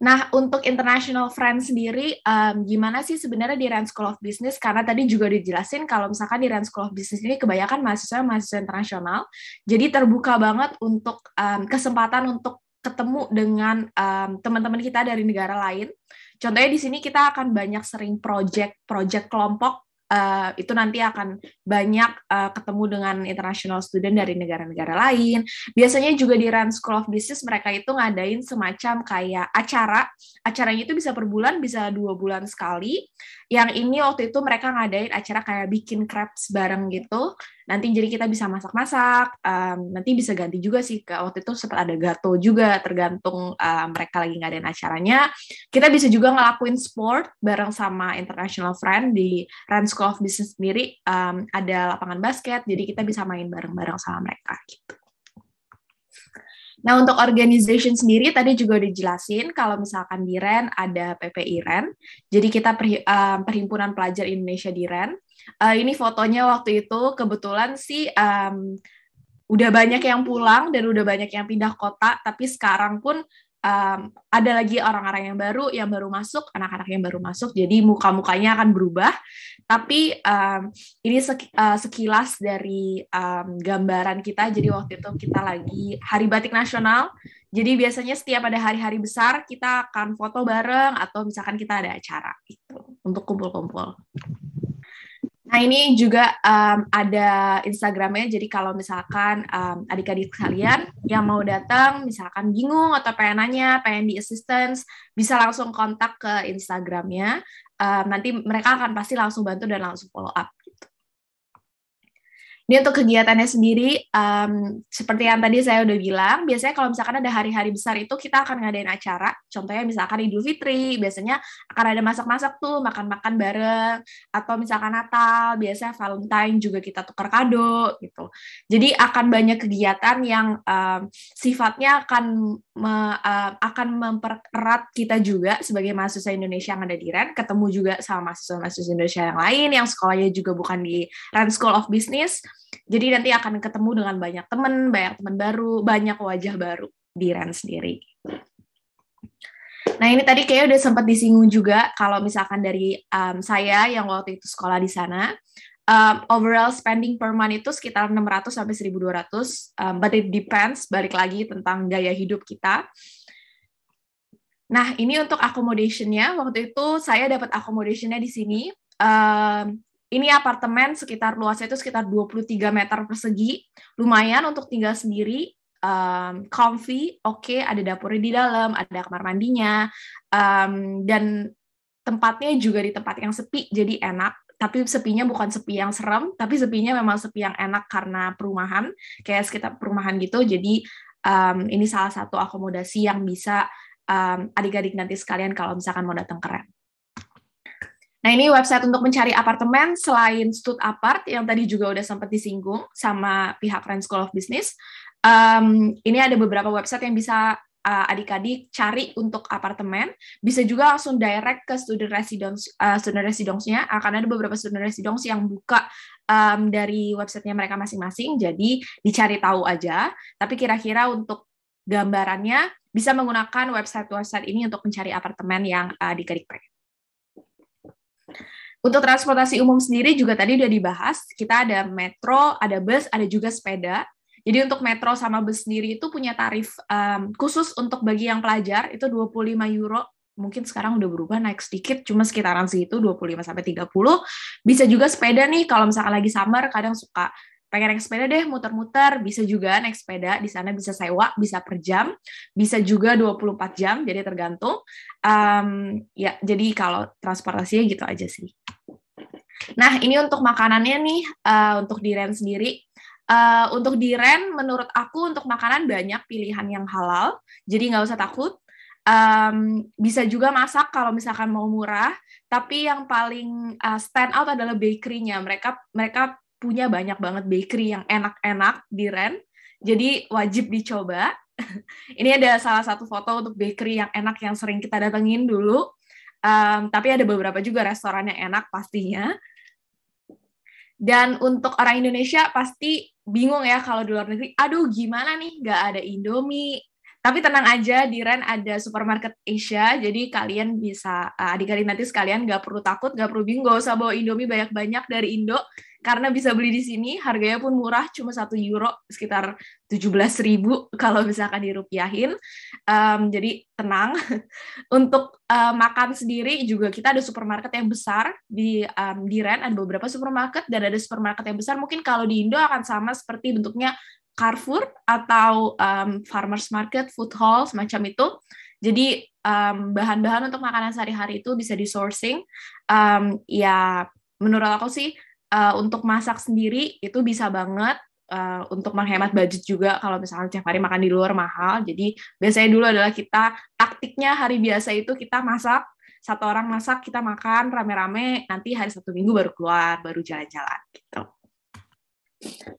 Speaker 15: Nah, untuk international friends sendiri, um, gimana sih sebenarnya di Rand School of Business? Karena tadi juga dijelasin kalau misalkan di Rand School of Business ini kebanyakan mahasiswa-mahasiswa internasional, jadi terbuka banget untuk um, kesempatan untuk ketemu dengan um, teman-teman kita dari negara lain. Contohnya di sini kita akan banyak sering project-project kelompok uh, itu nanti akan banyak uh, ketemu dengan international student dari negara-negara lain. Biasanya juga di Rand School of Business mereka itu ngadain semacam kayak acara. Acaranya itu bisa per bulan, bisa dua bulan sekali yang ini waktu itu mereka ngadain acara kayak bikin crepes bareng gitu. Nanti jadi kita bisa masak-masak. Um, nanti bisa ganti juga sih ke waktu itu sempat ada gato juga tergantung uh, mereka lagi ngadain acaranya. Kita bisa juga ngelakuin sport bareng sama international friend di Rand School of Business sendiri um, ada lapangan basket. Jadi kita bisa main bareng-bareng sama mereka gitu. Nah, untuk organisasi sendiri tadi juga udah jelasin kalau misalkan di REN ada PPI REN. Jadi kita per, uh, eh, Perhimpunan Pelajar Indonesia di REN. Uh, ini fotonya waktu itu kebetulan sih um, udah banyak yang pulang dan udah banyak yang pindah kota, tapi sekarang pun um, ada lagi orang-orang yang baru yang baru masuk, anak-anak yang baru masuk, jadi muka-mukanya akan berubah. Tapi um, ini eh, sekilas dari um, gambaran kita. Jadi waktu itu kita lagi Hari Batik Nasional. Jadi biasanya setiap ada hari-hari besar kita akan foto bareng atau misalkan kita ada acara itu untuk kumpul-kumpul. Nah ini juga um, ada Instagramnya, jadi kalau misalkan um, adik-adik kalian yang mau datang, misalkan bingung atau pengen nanya, pengen di assistance, bisa langsung kontak ke Instagramnya. Um, nanti mereka akan pasti langsung bantu dan langsung follow up. Ini untuk kegiatannya sendiri, um, seperti yang tadi saya udah bilang, biasanya kalau misalkan ada hari-hari besar itu kita akan ngadain acara. Contohnya misalkan Idul Fitri, biasanya akan ada masak-masak tuh, makan-makan bareng, atau misalkan Natal, biasanya Valentine juga kita tukar kado gitu. Jadi akan banyak kegiatan yang um, sifatnya akan me, uh, akan mempererat kita juga sebagai mahasiswa Indonesia yang ada di REN, ketemu juga sama mahasiswa-mahasiswa Indonesia yang lain yang sekolahnya juga bukan di REN School of Business jadi nanti akan ketemu dengan banyak teman, banyak teman baru, banyak wajah baru di Ren sendiri. Nah ini tadi kayak udah sempat disinggung juga kalau misalkan dari um, saya yang waktu itu sekolah di sana, um, overall spending per month itu sekitar 600 sampai 1200 um, but it depends balik lagi tentang gaya hidup kita nah ini untuk accommodationnya waktu itu saya dapat accommodationnya di sini um, ini apartemen sekitar luasnya itu sekitar 23 meter persegi, lumayan untuk tinggal sendiri, um, comfy, oke, okay, ada dapurnya di dalam, ada kamar mandinya, um, dan tempatnya juga di tempat yang sepi, jadi enak. Tapi sepinya bukan sepi yang serem, tapi sepinya memang sepi yang enak karena perumahan, kayak sekitar perumahan gitu. Jadi um, ini salah satu akomodasi yang bisa adik adik-adik nanti sekalian kalau misalkan mau datang keren. Nah, ini website untuk mencari apartemen selain Stud Apart yang tadi juga udah sempat disinggung sama pihak Rent School of Business. Um, ini ada beberapa website yang bisa adik eh, adik-adik cari untuk apartemen. Bisa juga langsung direct ke student residence uh, student residence-nya. Akan eh, ada beberapa student residence yang buka um, dari websitenya mereka masing-masing. Jadi dicari tahu aja. Tapi kira-kira untuk gambarannya bisa menggunakan website-website ini untuk mencari apartemen yang uh, adik-adik pengen. Untuk transportasi umum sendiri juga tadi udah dibahas, kita ada metro, ada bus, ada juga sepeda. Jadi untuk metro sama bus sendiri itu punya tarif um, khusus untuk bagi yang pelajar itu 25 euro. Mungkin sekarang udah berubah naik sedikit, cuma sekitaran segitu 25 sampai 30. Bisa juga sepeda nih kalau misalkan lagi summer kadang suka pengen naik sepeda deh muter-muter bisa juga naik sepeda di sana bisa sewa bisa per jam bisa juga 24 jam jadi tergantung um, ya jadi kalau transportasinya gitu aja sih Nah, ini untuk makanannya nih, uh, untuk Ren sendiri. Uh, untuk Ren menurut aku untuk makanan banyak pilihan yang halal, jadi nggak usah takut. Um, bisa juga masak kalau misalkan mau murah, tapi yang paling uh, stand out adalah bakery-nya. Mereka mereka punya banyak banget bakery yang enak-enak di Ren, jadi wajib dicoba. *laughs* Ini ada salah satu foto untuk bakery yang enak yang sering kita datengin dulu. Um, tapi ada beberapa juga restoran yang enak pastinya. Dan untuk orang Indonesia pasti bingung ya kalau di luar negeri, aduh gimana nih nggak ada Indomie. Tapi tenang aja, di REN ada supermarket Asia, jadi kalian bisa, eh, adik-adik nanti sekalian nggak perlu takut, nggak perlu bingung, gak usah bawa Indomie banyak-banyak dari Indo, karena bisa beli di sini harganya pun murah cuma satu euro sekitar 17.000 ribu kalau misalkan dirupiahin um, jadi tenang *laughs* untuk uh, makan sendiri juga kita ada supermarket yang besar di um, di Ren ada beberapa supermarket dan ada supermarket yang besar mungkin kalau di Indo akan sama seperti bentuknya Carrefour atau um, farmers market, food hall semacam itu. Jadi bahan bahan-bahan untuk makanan sehari-hari itu bisa di sourcing. Um, ya menurut aku sih uh, untuk masak sendiri itu bisa banget uh, untuk menghemat budget juga kalau misalnya tiap hari makan di luar mahal. Jadi biasanya dulu adalah kita taktiknya hari biasa itu kita masak satu orang masak kita makan rame-rame nanti hari satu Minggu baru keluar baru jalan-jalan gitu.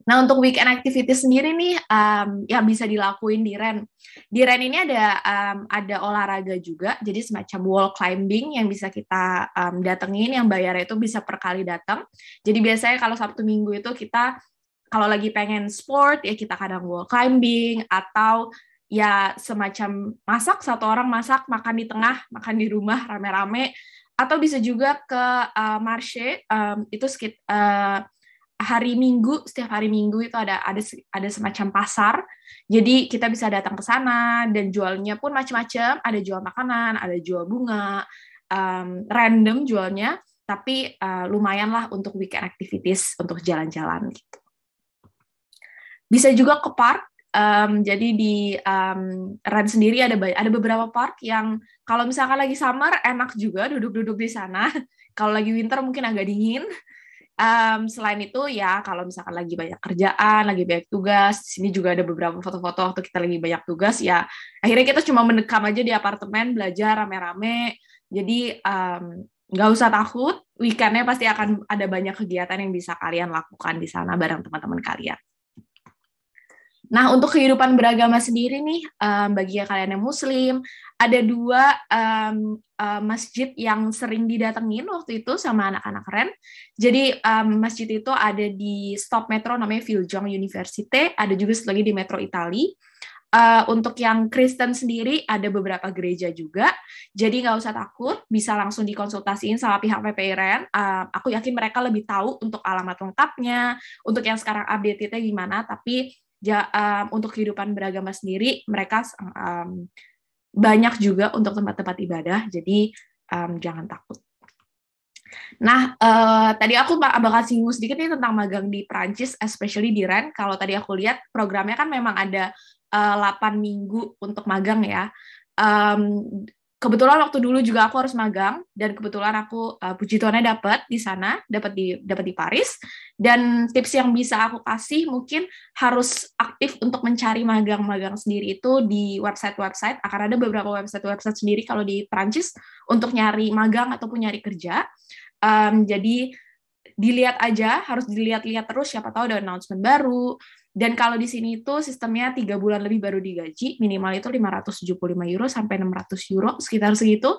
Speaker 15: Nah, untuk weekend activity sendiri nih um, yang bisa dilakuin di REN. Di REN ini ada um, ada olahraga juga, jadi semacam wall climbing yang bisa kita um, datengin yang bayarnya itu bisa per kali datang. Jadi biasanya kalau Sabtu Minggu itu kita kalau lagi pengen sport ya kita kadang wall climbing atau ya semacam masak satu orang masak makan di tengah, makan di rumah rame-rame atau bisa juga ke uh, Marche, um, itu sekitar... uh, eh, hari Minggu setiap hari Minggu itu ada ada ada semacam pasar. Jadi kita bisa datang ke sana dan jualnya pun macam-macam, ada jual makanan, ada jual bunga, um, random jualnya, tapi uh, lumayan untuk weekend activities untuk jalan-jalan gitu. Bisa juga ke park. Um, jadi di um, Ren sendiri ada ada beberapa park yang kalau misalkan lagi summer enak juga duduk-duduk di sana. *laughs* kalau lagi winter mungkin agak dingin. Um, selain itu ya kalau misalkan lagi banyak kerjaan, lagi banyak tugas, di sini juga ada beberapa foto-foto waktu kita lagi banyak tugas ya. Akhirnya kita cuma mendekam aja di apartemen, belajar rame-rame. Jadi um, nggak usah takut, weekendnya pasti akan ada banyak kegiatan yang bisa kalian lakukan di sana bareng teman-teman kalian. Nah, untuk kehidupan beragama sendiri nih, um, bagi kalian yang muslim, ada dua um, um, masjid yang sering didatengin waktu itu sama anak-anak keren. Jadi, um, masjid itu ada di stop metro namanya Viljong University, ada juga lagi di metro Itali. Uh, untuk yang Kristen sendiri ada beberapa gereja juga, jadi nggak usah takut, bisa langsung dikonsultasiin sama pihak PPRN. Uh, aku yakin mereka lebih tahu untuk alamat lengkapnya, untuk yang sekarang update-nya gimana, tapi ja, um, untuk kehidupan beragama sendiri mereka um, banyak juga untuk tempat-tempat ibadah jadi um, jangan takut Nah, uh, tadi aku bakal singgung sedikit nih tentang magang di Prancis, especially di Ren Kalau tadi aku lihat programnya kan memang ada uh, eh, 8 minggu untuk magang ya. Um, kebetulan waktu dulu juga aku harus magang dan kebetulan aku uh, puji tuannya dapat di sana, dapat di dapat di Paris. Dan tips yang bisa aku kasih mungkin harus aktif untuk mencari magang-magang sendiri itu di website-website. Akan ada beberapa website-website sendiri kalau di Prancis untuk nyari magang ataupun nyari kerja. Um, jadi dilihat aja, harus dilihat-lihat terus siapa tahu ada announcement baru, dan kalau di sini itu sistemnya tiga bulan lebih baru digaji, minimal itu 575 euro sampai 600 euro, sekitar segitu.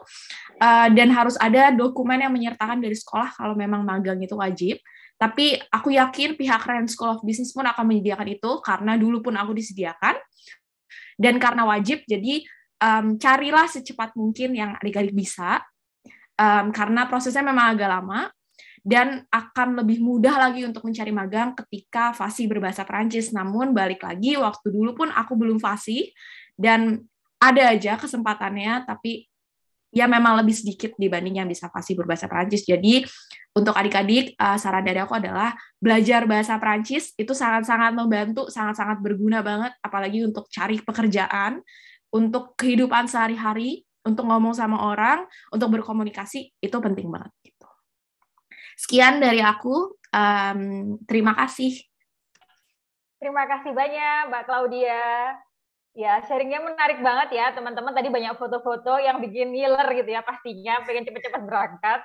Speaker 15: Eh, dan harus ada dokumen yang menyertakan dari sekolah kalau memang magang itu wajib. Tapi aku yakin pihak Rand School of Business pun akan menyediakan itu, karena dulu pun aku disediakan. Dan karena wajib, jadi um, carilah secepat mungkin yang adik-adik bisa, um, karena prosesnya memang agak lama, dan akan lebih mudah lagi untuk mencari magang ketika fasih berbahasa Perancis. Namun balik lagi waktu dulu pun aku belum fasih dan ada aja kesempatannya tapi ya memang lebih sedikit dibanding yang bisa fasih berbahasa Perancis. Jadi untuk adik-adik eh, saran dari aku adalah belajar bahasa Perancis itu sangat-sangat membantu, sangat-sangat berguna banget apalagi untuk cari pekerjaan, untuk kehidupan sehari-hari, untuk ngomong sama orang, untuk berkomunikasi itu penting banget. Sekian dari aku. Um, terima kasih.
Speaker 12: Terima kasih banyak, Mbak Claudia. Ya, sharingnya menarik banget ya, teman-teman. Tadi banyak foto-foto yang bikin ngiler gitu ya pastinya, pengen cepat-cepat berangkat.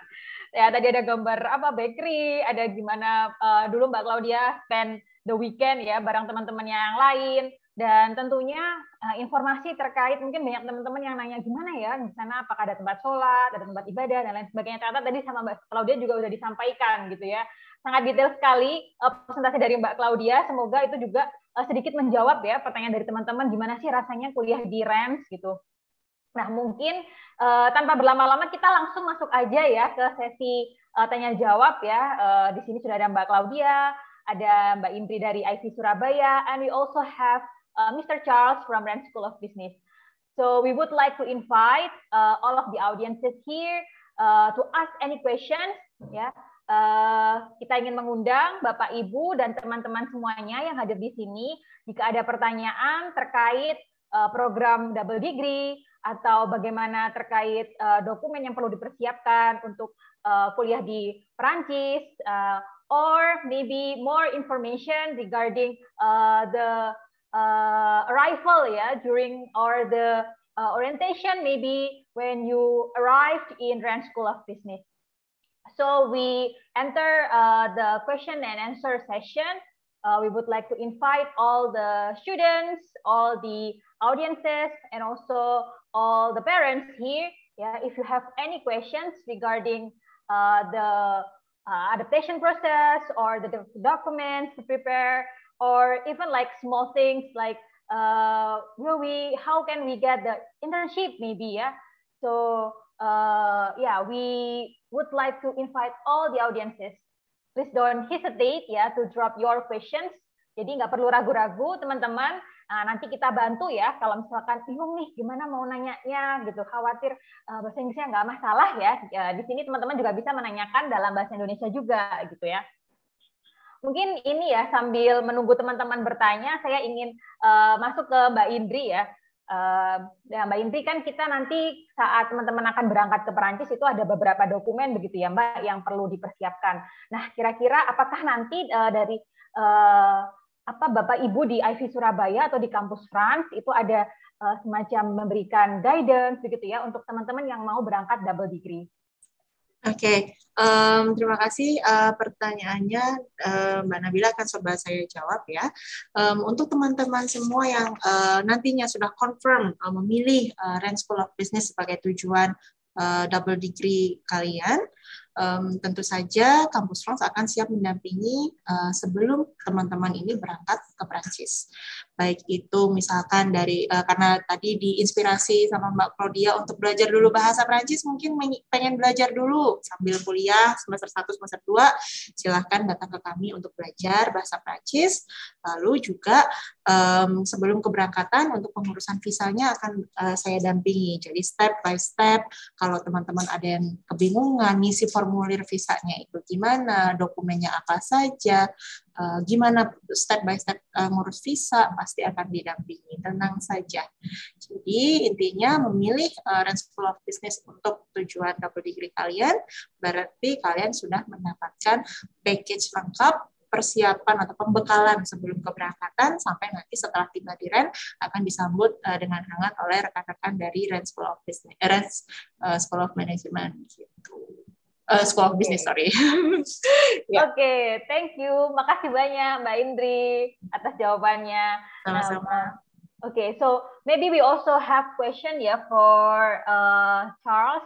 Speaker 12: Ya, tadi ada gambar apa bakery, ada gimana uh, dulu Mbak Claudia spend the weekend ya bareng teman-temannya yang lain. Dan tentunya eh, informasi terkait mungkin banyak teman-teman yang nanya gimana ya di sana apakah ada tempat sholat, ada tempat ibadah dan lain sebagainya. Ternyata tadi sama Mbak Claudia juga sudah disampaikan gitu ya. Sangat detail sekali eh, presentasi dari Mbak Claudia. Semoga itu juga eh, sedikit menjawab ya pertanyaan dari teman-teman gimana sih rasanya kuliah di REMS gitu. Nah, mungkin tanpa berlama-lama kita langsung masuk aja ya ke sesi tanya jawab ya. Uh, di sini sudah ada Mbak Claudia, ada Mbak Impri dari IT Surabaya, and we also have uh, Mr. Charles from Rand School of Business. So we would like to invite uh, all of the audiences here uh, to ask any questions. Ya, yeah. uh, kita ingin mengundang Bapak Ibu dan teman-teman semuanya yang hadir di sini. Jika ada pertanyaan terkait uh, program double degree atau bagaimana terkait uh, dokumen yang perlu dipersiapkan untuk uh, kuliah di Perancis, uh, or maybe more information regarding uh, the uh, arrival yeah during or the uh, orientation maybe when you arrived in Rand School of Business. So we enter uh, the question and answer session. Uh, we would like to invite all the students, all the audiences, and also all the parents here. Yeah, if you have any questions regarding uh, the uh, adaptation process or the documents to prepare or even like small things like uh, will we how can we get the internship maybe yeah so uh, yeah we would like to invite all the audiences please don't hesitate ya yeah, to drop your questions jadi nggak perlu ragu-ragu teman-teman nah, nanti kita bantu ya kalau misalkan bingung nih gimana mau nanyanya gitu khawatir uh, bahasa Inggrisnya nggak masalah ya. ya di sini teman-teman juga bisa menanyakan dalam bahasa Indonesia juga gitu ya mungkin ini ya sambil menunggu teman-teman bertanya, saya ingin uh, masuk ke Mbak Indri ya. Uh, ya Mbak Indri kan kita nanti saat teman-teman akan berangkat ke Perancis itu ada beberapa dokumen begitu ya Mbak yang perlu dipersiapkan. Nah kira-kira apakah nanti uh, dari uh, apa Bapak Ibu di IV Surabaya atau di kampus France itu ada uh, semacam memberikan guidance begitu ya untuk teman-teman yang mau berangkat double degree.
Speaker 9: Oke, okay. um, terima
Speaker 12: kasih uh, pertanyaannya uh, Mbak Nabila akan coba saya jawab ya. Um,
Speaker 2: untuk teman-teman semua yang uh, nantinya sudah confirm uh, memilih uh, Rand School of Business sebagai tujuan uh, double degree kalian, um, tentu saja kampus France akan siap mendampingi uh, sebelum teman-teman ini berangkat ke Prancis baik itu misalkan dari uh, karena tadi diinspirasi sama Mbak Claudia untuk belajar dulu bahasa Prancis mungkin pengen belajar dulu sambil kuliah semester 1 semester 2 silahkan datang ke kami untuk belajar bahasa Prancis lalu juga um, sebelum keberangkatan untuk pengurusan visanya akan uh, saya dampingi jadi step by step kalau teman-teman ada yang kebingungan ngisi formulir visanya itu gimana dokumennya apa saja uh, gimana step by step uh, ngurus visa pasti akan didampingi tenang saja jadi intinya memilih uh, eh, Rand School of Business untuk tujuan double degree kalian berarti kalian sudah mendapatkan package lengkap persiapan atau pembekalan sebelum keberangkatan sampai nanti setelah tiba di REN akan disambut uh, dengan hangat oleh rekan-rekan dari REN School of Business, REN uh, School of Management gitu. uh, School of okay. Business sorry.
Speaker 12: *laughs* yeah. Oke, okay, thank you. Makasih banyak Mbak Indri atas jawabannya. Sama-sama. Um, okay, so maybe we also have question ya yeah, for uh, Charles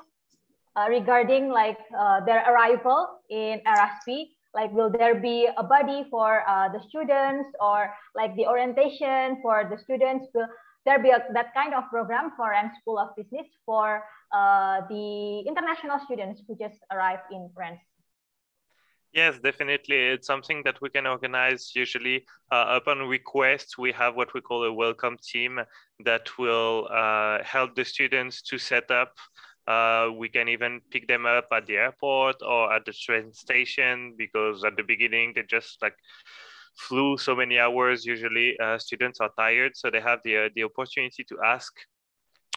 Speaker 12: uh, regarding like uh, their arrival in RSP. Like, will there be a body for uh, the students or like the orientation for the students? Will there be a, that kind of program for M School of Business for uh, the international students who just arrived in France?
Speaker 3: Yes, definitely. It's something that we can organize usually uh, upon request. We have what we call a welcome team that will uh, help the students to set up. Uh, we can even pick them up at the airport or at the train station because at the beginning they just like flew so many hours. Usually, uh, students are tired, so they have the uh, the opportunity to ask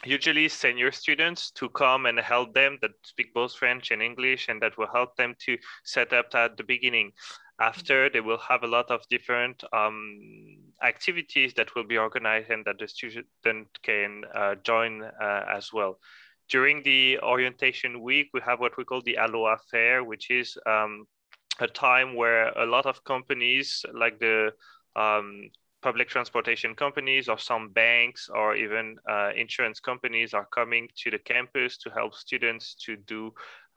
Speaker 3: usually senior students to come and help them that speak both French and English and that will help them to set up at the beginning. After they will have a lot of different um, activities that will be organized and that the student can uh, join uh, as well. During the orientation week, we have what we call the Aloha Fair, which is um, a time where a lot of companies like the um, public transportation companies or some banks or even uh, insurance companies are coming to the campus to help students to do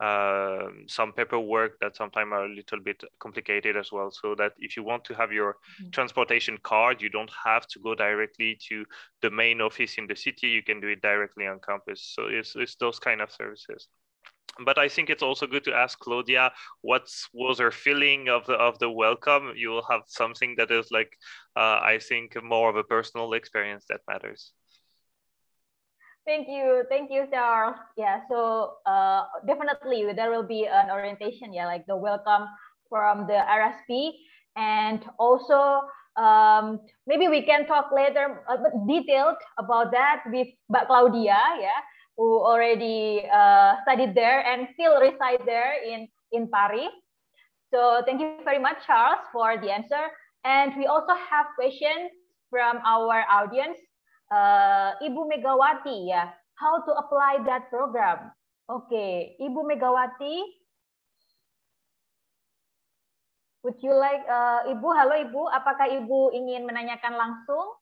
Speaker 3: um, some paperwork that sometimes are a little bit complicated as well. So that if you want to have your mm-hmm. transportation card, you don't have to go directly to the main office in the city. You can do it directly on campus. So it's, it's those kind of services but I think it's also good to ask Claudia what was her feeling of the of the welcome. You will have something that is like uh, I think more of a personal experience that matters.
Speaker 12: Thank you, thank you, Charles. Yeah, so uh, definitely there will be an orientation. Yeah, like the welcome from the RSP, and also um, maybe we can talk later uh, detailed about that with Claudia. Yeah who already uh, studied there and still reside there in, in Paris. So thank you very much, Charles, for the answer. And we also have questions from our audience. Uh, Ibu Megawati, yeah, how to apply that program? Okay, Ibu Megawati, would you like, uh, Ibu, halo Ibu, apakah Ibu ingin menanyakan langsung?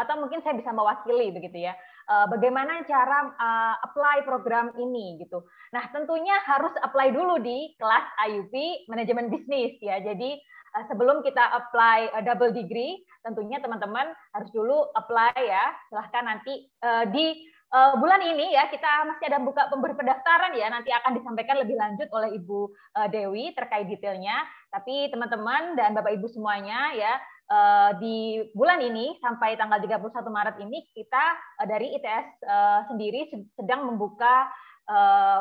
Speaker 12: Atau mungkin saya bisa mewakili begitu ya. Eh, bagaimana cara uh, apply program ini gitu. Nah, tentunya harus apply dulu di kelas IUP manajemen bisnis ya. Jadi uh, sebelum kita apply uh, double degree, tentunya teman-teman harus dulu apply ya. Silahkan nanti uh, di uh, bulan ini ya kita masih ada buka pendaftaran ya nanti akan disampaikan lebih lanjut oleh Ibu uh, Dewi terkait detailnya tapi teman-teman dan Bapak Ibu semuanya ya Eh, di bulan ini sampai tanggal 31 Maret ini kita eh, dari ITS eh, sendiri sedang membuka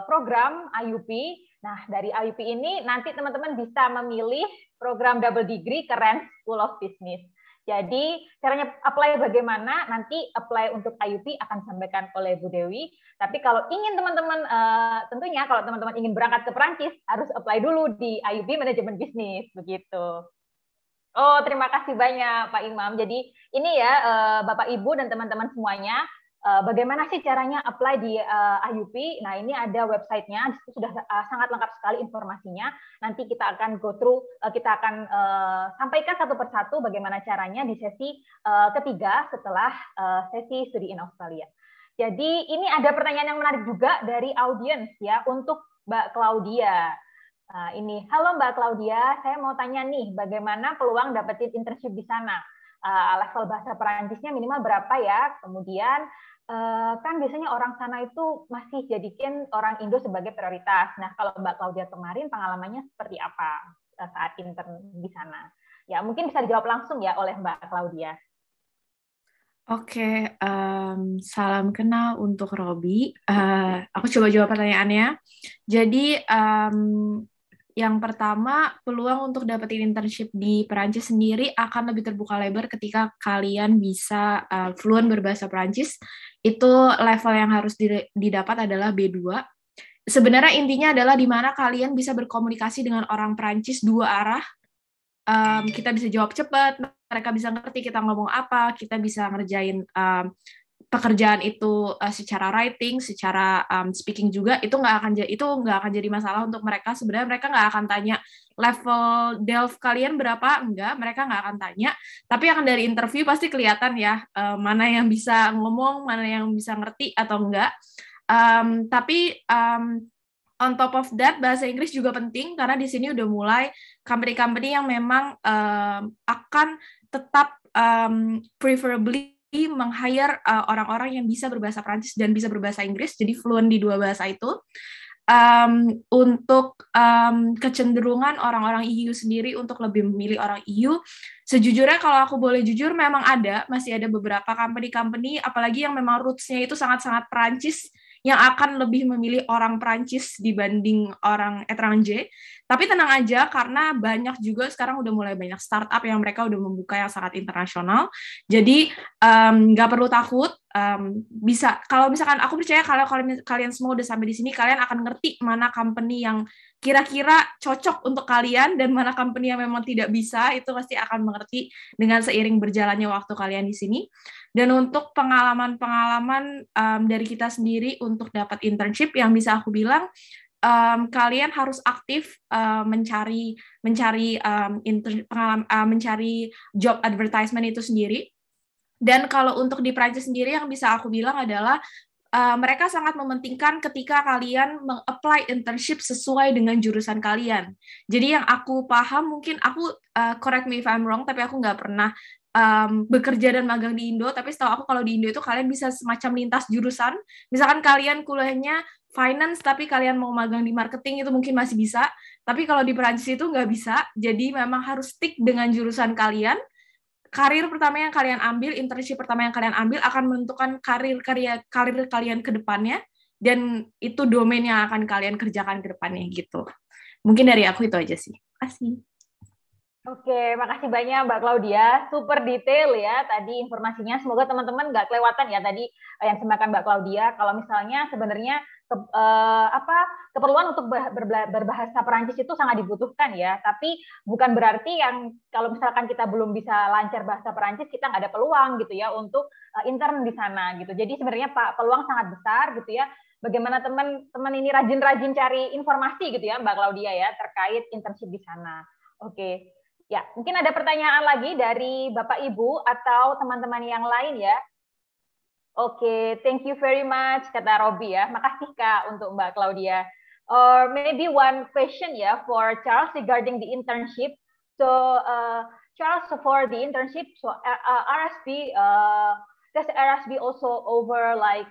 Speaker 12: program IUP. Nah, dari IUP ini nanti teman-teman bisa memilih program double degree keren School of Business. Jadi caranya apply bagaimana nanti apply untuk IUP akan disampaikan oleh Bu Dewi. Tapi kalau ingin teman-teman tentunya kalau teman-teman ingin berangkat ke Perancis harus apply dulu di IUP manajemen bisnis begitu. Oh, terima kasih banyak Pak Imam. Jadi ini ya eh, Bapak Ibu dan teman-teman semuanya, eh, bagaimana sih caranya apply di eh, IUP? Nah, ini ada websitenya, itu sudah sangat lengkap sekali informasinya. Nanti kita akan go through, kita akan sampaikan satu persatu bagaimana caranya di sesi ketiga setelah sesi studi in Australia. Jadi ini ada pertanyaan yang menarik juga dari audiens ya untuk Mbak Claudia. Nah, ini, halo Mbak Claudia, saya mau tanya nih, bagaimana peluang dapetin internship di sana? Uh, level bahasa Perancisnya minimal berapa ya? Kemudian uh, kan biasanya orang sana itu masih jadikan orang Indo sebagai prioritas. Nah, kalau Mbak Claudia kemarin pengalamannya seperti apa eh, saat intern di sana? Ya, mungkin bisa dijawab langsung ya oleh Mbak Claudia.
Speaker 15: Oke, okay, um, salam kenal untuk Robi. Uh, aku coba jawab pertanyaannya. Jadi um, yang pertama, peluang untuk dapetin internship di Perancis sendiri akan lebih terbuka lebar ketika kalian bisa uh, fluent berbahasa Perancis. Itu level yang harus didapat adalah B2. Sebenarnya intinya adalah di mana kalian bisa berkomunikasi dengan orang Perancis dua arah. Um, kita bisa jawab cepat, mereka bisa ngerti kita ngomong apa, kita bisa ngerjain um, pekerjaan itu uh, secara writing, secara um, speaking juga itu nggak akan itu nggak akan jadi masalah untuk mereka. Sebenarnya mereka nggak akan tanya level delve kalian berapa, enggak, mereka nggak akan tanya. Tapi akan dari interview pasti kelihatan ya uh, mana yang bisa ngomong, mana yang bisa ngerti atau enggak. Um, tapi um, on top of that bahasa Inggris juga penting karena di sini udah mulai company-company yang memang um, akan tetap um, preferably meng-hire uh, orang-orang yang bisa berbahasa Prancis dan bisa berbahasa Inggris, jadi fluent di dua bahasa itu. Um, untuk um, kecenderungan orang-orang EU sendiri untuk lebih memilih orang EU, sejujurnya kalau aku boleh jujur memang ada, masih ada beberapa company-company, apalagi yang memang roots-nya itu sangat-sangat Prancis, yang akan lebih memilih orang Perancis dibanding orang étranger. Tapi tenang aja karena banyak juga sekarang udah mulai banyak startup yang mereka udah membuka yang sangat internasional. Jadi nggak um, perlu takut um, bisa kalau misalkan aku percaya kalau kalian kalian semua udah sampai di sini kalian akan ngerti mana company yang kira-kira cocok untuk kalian dan mana company yang memang tidak bisa itu pasti akan mengerti dengan seiring berjalannya waktu kalian di sini dan untuk pengalaman-pengalaman um, dari kita sendiri untuk dapat internship yang bisa aku bilang um, kalian harus aktif uh, mencari mencari um, inter, pengalaman uh, eh, mencari job advertisement itu sendiri dan kalau untuk di Prancis sendiri yang bisa aku bilang adalah uh, mereka sangat mementingkan ketika kalian mengapply internship sesuai dengan jurusan kalian. Jadi yang aku paham mungkin aku uh, correct me if I'm wrong, tapi aku nggak pernah um, bekerja dan magang di Indo. Tapi setahu aku kalau di Indo itu kalian bisa semacam lintas jurusan. Misalkan kalian kuliahnya finance, tapi kalian mau magang di marketing itu mungkin masih bisa. Tapi kalau di Prancis itu nggak bisa. Jadi memang harus stick dengan jurusan kalian karir pertama yang kalian ambil, internship pertama yang kalian ambil akan menentukan karir karya karir kalian ke depannya dan itu domain yang akan kalian kerjakan ke depannya gitu. Mungkin dari aku itu aja sih. Kasih.
Speaker 12: Oke, makasih banyak Mbak Claudia. Super detail ya tadi informasinya. Semoga teman-teman nggak kelewatan ya tadi eh, yang disampaikan Mbak Claudia. Kalau misalnya sebenarnya ke, uh, apa keperluan untuk berbahasa Perancis itu sangat dibutuhkan ya. Tapi bukan berarti yang kalau misalkan kita belum bisa lancar bahasa Perancis kita nggak ada peluang gitu ya untuk uh, intern di sana gitu. Jadi sebenarnya Pak peluang sangat besar gitu ya. Bagaimana teman-teman ini rajin-rajin cari informasi gitu ya Mbak Claudia ya terkait internship di sana. Oke. Ya, mungkin ada pertanyaan lagi dari Bapak Ibu atau teman-teman yang lain ya. Okay, thank you very much kata Robby ya. Makasih Kak untuk Mbak Claudia. Or uh, maybe one question ya for Charles regarding the internship. So uh, Charles for the internship, so uh, uh RSB, uh, does RSB also over like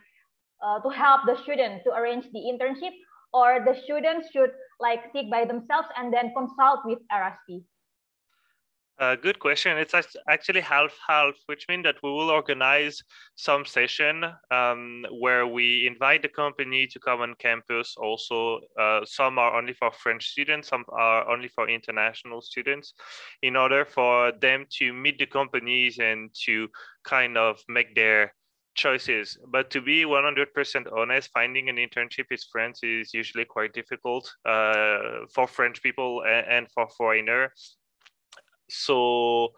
Speaker 12: uh, to help the student to arrange the internship or the students should like seek by themselves and then consult with RSB?
Speaker 3: Uh, good question. It's actually half half, which means that we will organize some session um, where we invite the company to come on campus. Also, uh, some are only for French students, some are only for international students, in order for them to meet the companies and to kind of make their choices. But to be 100% honest, finding an internship in France is usually quite difficult uh, for French people and, and for foreigners so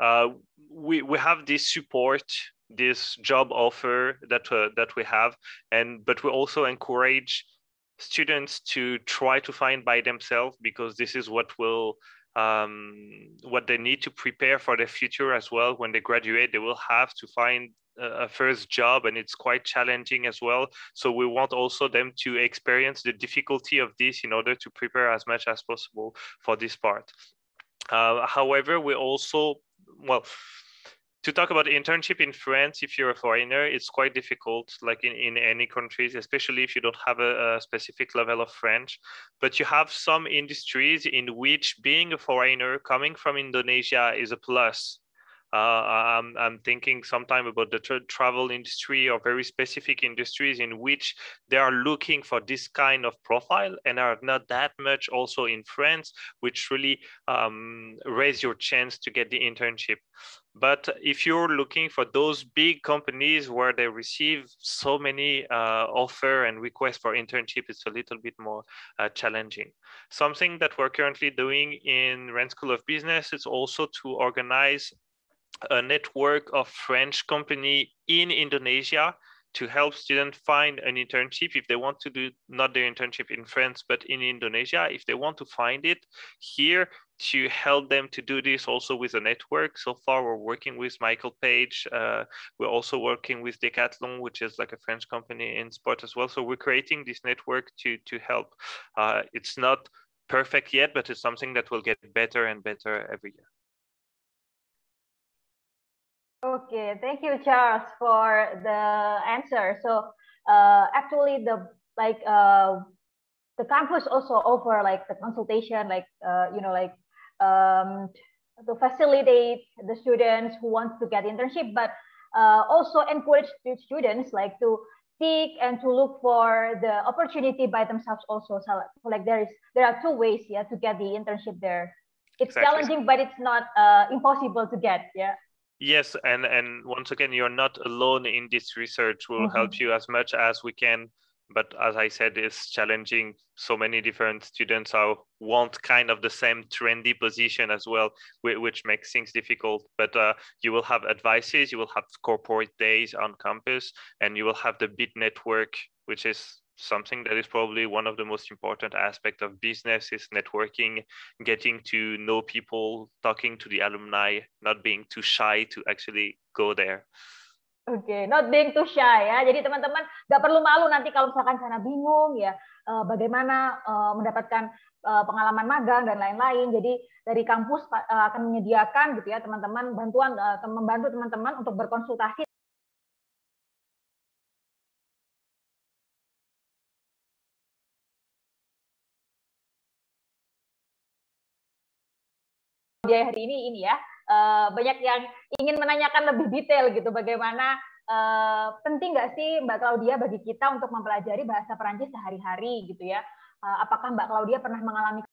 Speaker 3: uh, we we have this support this job offer that uh, that we have and but we also encourage students to try to find by themselves because this is what will um, what they need to prepare for their future as well when they graduate they will have to find a first job and it's quite challenging as well so we want also them to experience the difficulty of this in order to prepare as much as possible for this part uh, however, we also, well, to talk about internship in France, if you're a foreigner, it's quite difficult, like in, in any countries, especially if you don't have a, a, specific level of French. But you have some industries in which being a foreigner coming from Indonesia is a plus uh, I'm, I'm thinking sometime about the tra- travel industry or very specific industries in which they are looking for this kind of profile and are not that much also in France, which really um, raise your chance to get the internship. But if you're looking for those big companies where they receive so many uh, offer and requests for internship, it's a little bit more uh, challenging. Something that we're currently doing in Ren School of Business is also to organize a network of French company in Indonesia to help students find an internship if they want to do not their internship in France, but in Indonesia, if they want to find it here to help them to do this also with a network. So far, we're working with Michael Page. Uh, we're also working with Decathlon, which is like a French company in sport as well. So we're creating this network to, to help. Uh, it's not perfect yet, but it's something that will get better and better every year.
Speaker 9: Okay, thank you, Charles, for the answer. So uh,
Speaker 12: actually, the like uh, the campus also offer like the consultation, like uh, you know, like um, to facilitate the students who want to get internship, but uh, also encourage the students like to seek and to look for the opportunity by themselves also. So like there is there are two ways, yeah, to get the internship there. It's exactly. challenging, but it's not uh, impossible to get. Yeah.
Speaker 3: Yes, and and once again, you're not alone in this research. We'll mm-hmm. help you as much as we can. But as I said, it's challenging. So many different students are want kind of the same trendy position as well, which makes things difficult. But uh, you will have advices, you will have corporate days on campus, and you will have the BIT network, which is something that is probably one of the most important aspect of business is networking getting to know people talking to the alumni not being too shy to actually go there
Speaker 12: Oke, okay, not being too shy ya. Jadi teman-teman nggak perlu malu nanti kalau misalkan sana bingung ya, eh, bagaimana eh, mendapatkan eh, pengalaman magang dan lain-lain. Jadi dari kampus akan menyediakan gitu ya teman-teman bantuan
Speaker 9: membantu teman-teman untuk berkonsultasi dia hari ini ini ya uh, banyak yang ingin
Speaker 12: menanyakan lebih detail gitu bagaimana uh, penting nggak sih Mbak Claudia bagi kita
Speaker 9: untuk mempelajari bahasa Perancis sehari-hari gitu ya? Uh, apakah Mbak Claudia pernah mengalami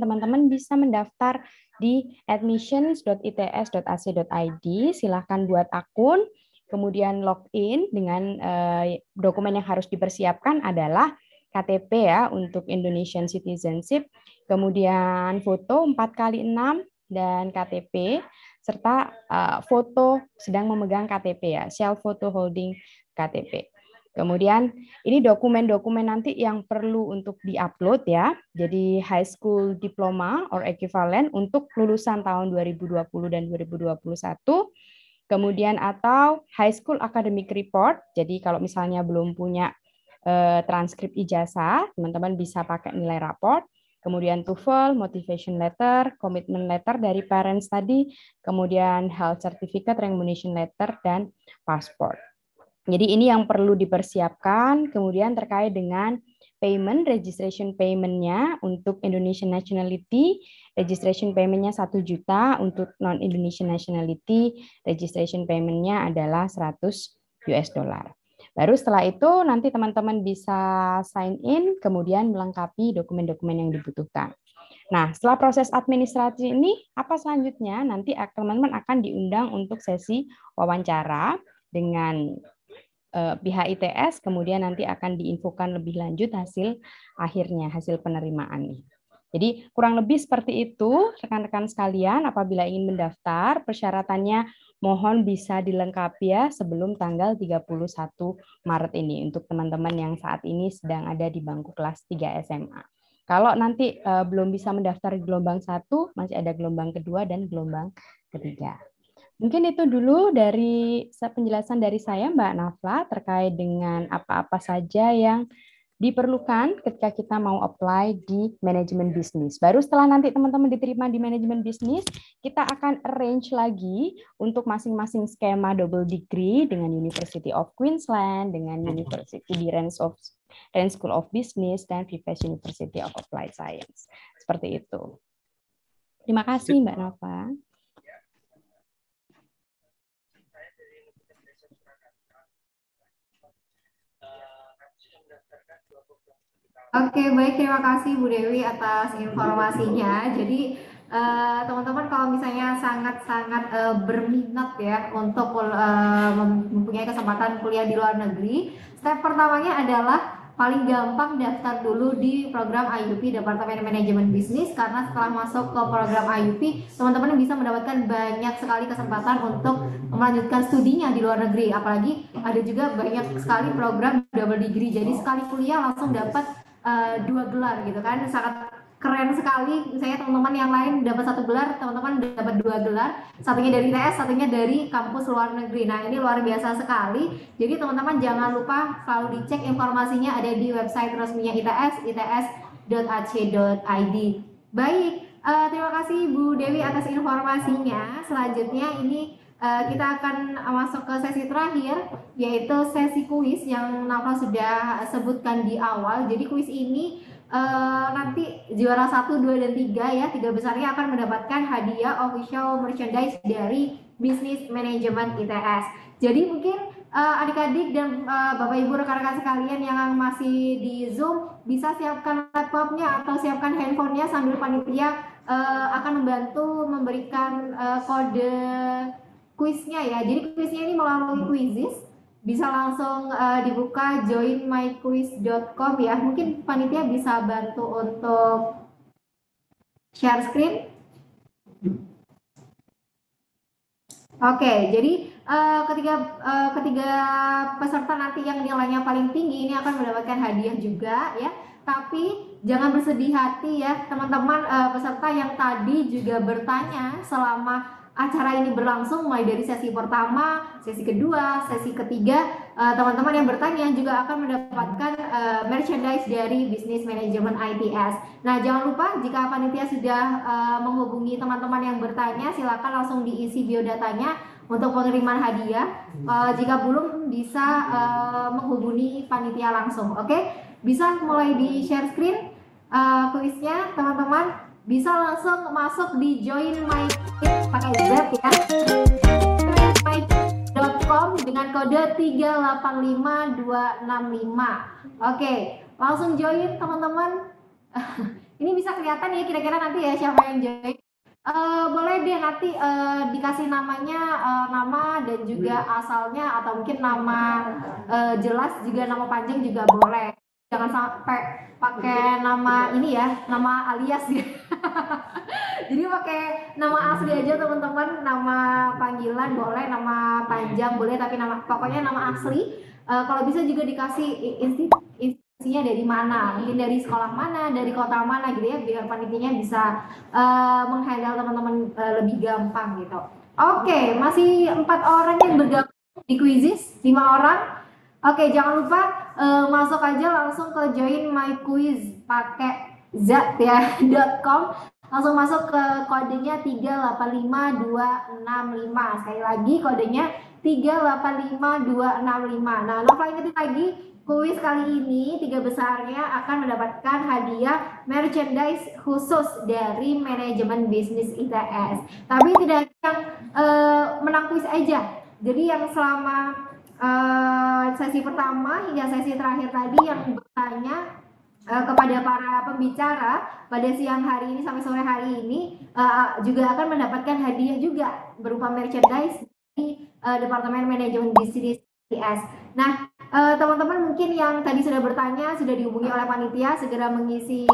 Speaker 16: teman-teman bisa mendaftar di admissions.its.ac.id. Silahkan buat akun, kemudian login dengan eh, dokumen yang harus dipersiapkan adalah KTP ya untuk Indonesian Citizenship, kemudian foto 4 kali 6 dan KTP serta uh, foto sedang memegang KTP ya, self photo holding KTP. Kemudian ini dokumen-dokumen nanti yang perlu untuk diupload ya. Jadi high school diploma or equivalent untuk lulusan tahun 2020 dan 2021. Kemudian atau high school academic report. Jadi kalau misalnya belum punya eh, transkrip ijazah, teman-teman bisa pakai nilai raport. Kemudian TOEFL, motivation letter, commitment letter dari parents tadi, kemudian health certificate, remuneration letter, dan passport. Jadi ini yang perlu dipersiapkan. Kemudian terkait dengan payment, registration paymentnya untuk Indonesian nationality, registration paymentnya 1 juta, untuk non-Indonesian nationality, registration paymentnya adalah 100 US dollar. Baru setelah itu nanti teman-teman bisa sign in, kemudian melengkapi dokumen-dokumen yang dibutuhkan. Nah, setelah proses administrasi ini, apa selanjutnya? Nanti teman-teman akan diundang untuk sesi wawancara dengan Eh, pihak ITS kemudian nanti akan diinfokan lebih lanjut hasil akhirnya hasil penerimaan. Jadi kurang lebih seperti itu rekan-rekan sekalian apabila ingin mendaftar persyaratannya mohon bisa dilengkapi ya sebelum tanggal 31 Maret ini untuk teman-teman yang saat ini sedang ada di bangku kelas 3 SMA. Kalau nanti eh, belum bisa mendaftar gelombang satu, masih ada gelombang kedua dan gelombang ketiga. Mungkin itu dulu dari penjelasan dari saya Mbak Nafla terkait dengan apa-apa saja yang diperlukan ketika kita mau apply di manajemen bisnis. Baru setelah nanti teman-teman diterima di manajemen bisnis, kita akan arrange lagi untuk masing-masing skema double degree dengan University of Queensland, dengan mhm. University di Rens of Rens School of Business dan Vives University of Applied Science. Seperti itu. Terima kasih Mbak Nafla.
Speaker 7: Oke, baik terima kasih Bu Dewi atas informasinya. Jadi eh, teman-teman uh, kalau misalnya sangat-sangat uh, berminat ya untuk uh, mempunyai kesempatan kuliah di luar negeri, step pertamanya adalah paling gampang daftar dulu di program IUP Departemen Manajemen Bisnis karena setelah masuk ke program IUP teman-teman bisa mendapatkan banyak sekali kesempatan untuk melanjutkan studinya di luar negeri apalagi ada juga banyak sekali program double degree jadi sekali kuliah langsung dapat uh, dua gelar gitu kan sangat keren sekali saya teman-teman yang lain dapat satu gelar teman-teman dapat dua gelar satunya dari ITS satunya dari kampus luar negeri nah ini luar biasa sekali jadi teman-teman jangan lupa selalu dicek informasinya ada di website resminya ITS its.ac.id baik uh, terima kasih Bu Dewi atas informasinya selanjutnya ini Eh, kita akan masuk ke sesi terakhir yaitu sesi kuis yang Nafra sudah sebutkan di awal. Jadi kuis ini uh, nanti juara 1, 2 dan 3 ya, tiga besarnya akan mendapatkan hadiah official merchandise dari Bisnis Manajemen ITS. Jadi mungkin eh, adik-adik uh, dan uh, Bapak Ibu rekan-rekan sekalian yang masih di Zoom bisa siapkan laptopnya atau siapkan handphonenya sambil panitia uh, akan membantu memberikan uh, kode kuisnya ya. Jadi kuisnya ini melalui kuisis hmm. bisa langsung uh, dibuka joinmyquiz.com ya. Mungkin panitia bisa bantu untuk share screen. Oke, jadi uh, ketiga uh, ketiga peserta nanti yang nilainya paling tinggi ini akan mendapatkan hadiah juga ya. Tapi jangan bersedih hati ya teman-teman uh, peserta yang tadi juga bertanya selama acara ini berlangsung mulai dari sesi pertama, sesi kedua, sesi ketiga. Eh, teman-teman uh, yang bertanya juga akan mendapatkan uh, merchandise dari bisnis manajemen ITS. Nah, jangan lupa jika panitia sudah uh, menghubungi teman-teman yang bertanya, silakan langsung diisi biodatanya untuk pengiriman hadiah. Uh, jika belum bisa uh, menghubungi panitia langsung, oke? Okay? Bisa mulai di share screen uh, kuisnya, teman-teman bisa langsung masuk di join my pakai web ya com dengan kode 385265 oke langsung join teman-teman *laughs* ini bisa kelihatan ya kira-kira nanti ya siapa yang join Uh, boleh deh nanti uh, dikasih namanya uh, nama dan juga asalnya atau mungkin nama uh, jelas juga nama panjang juga boleh jangan sampai pakai nama ini ya nama alias ya *laughs* jadi pakai nama asli aja teman-teman nama panggilan boleh nama panjang boleh tapi nama pokoknya nama asli uh, kalau bisa juga dikasih institusinya dari mana mungkin dari sekolah mana dari kota mana gitu ya biar panitinya bisa uh, menghandle teman-teman uh, lebih gampang gitu oke okay, masih empat orang yang bergabung di kuisis lima orang Oke, jangan lupa uh, masuk aja langsung ke join my quiz pakai zat ya Langsung masuk ke kodenya 385265. Sekali lagi kodenya 385265. Nah, Nova ingetin lagi kuis kali ini tiga besarnya akan mendapatkan hadiah merchandise khusus dari manajemen bisnis ITS. Tapi tidak yang uh, menang kuis aja. Jadi yang selama Eh, sesi pertama hingga sesi terakhir tadi yang bertanya eh, kepada para pembicara pada siang hari ini sampai sore hari ini eh, juga akan mendapatkan hadiah juga berupa merchandise di Departemen Manajemen Bisnis CS. Nah, teman-teman mungkin yang tadi sudah bertanya sudah dihubungi oleh panitia segera mengisi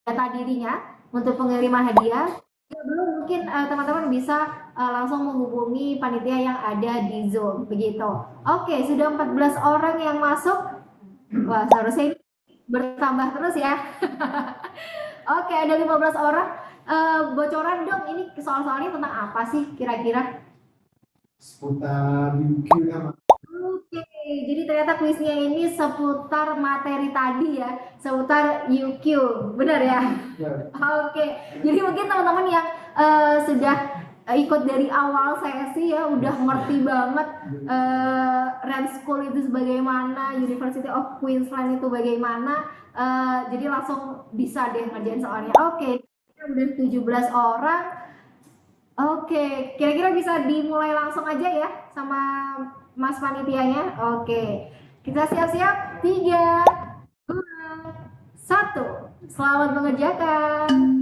Speaker 7: data dirinya untuk pengiriman hadiah. belum mungkin teman teman bisa uh, langsung menghubungi panitia yang ada di Zoom begitu. Oke, sudah sudah 14 orang yang masuk. Wah, seharusnya ini bertambah terus ya. *laughs* Oke, ada ada 15 orang. Uh, bocoran dong ini soal-soalnya tentang apa sih kira-kira?
Speaker 16: Seputar UQ Oke,
Speaker 7: okay, jadi ternyata kuisnya ini seputar materi tadi ya, seputar UQ, benar ya?
Speaker 13: Yeah.
Speaker 16: Oke,
Speaker 7: okay. jadi mungkin teman-teman yang uh, sudah Eh, ikut dari awal saya sih ya udah ngerti banget uh, Rand School itu bagaimana, University of Queensland itu bagaimana. Uh, jadi langsung bisa deh ngerjain soalnya. Oke, okay, udah 17 orang. Oke, okay, kira-kira bisa dimulai langsung aja ya sama Mas panitianya. Oke. Okay. Kita siap-siap. Tiga, dua, satu. Selamat mengerjakan.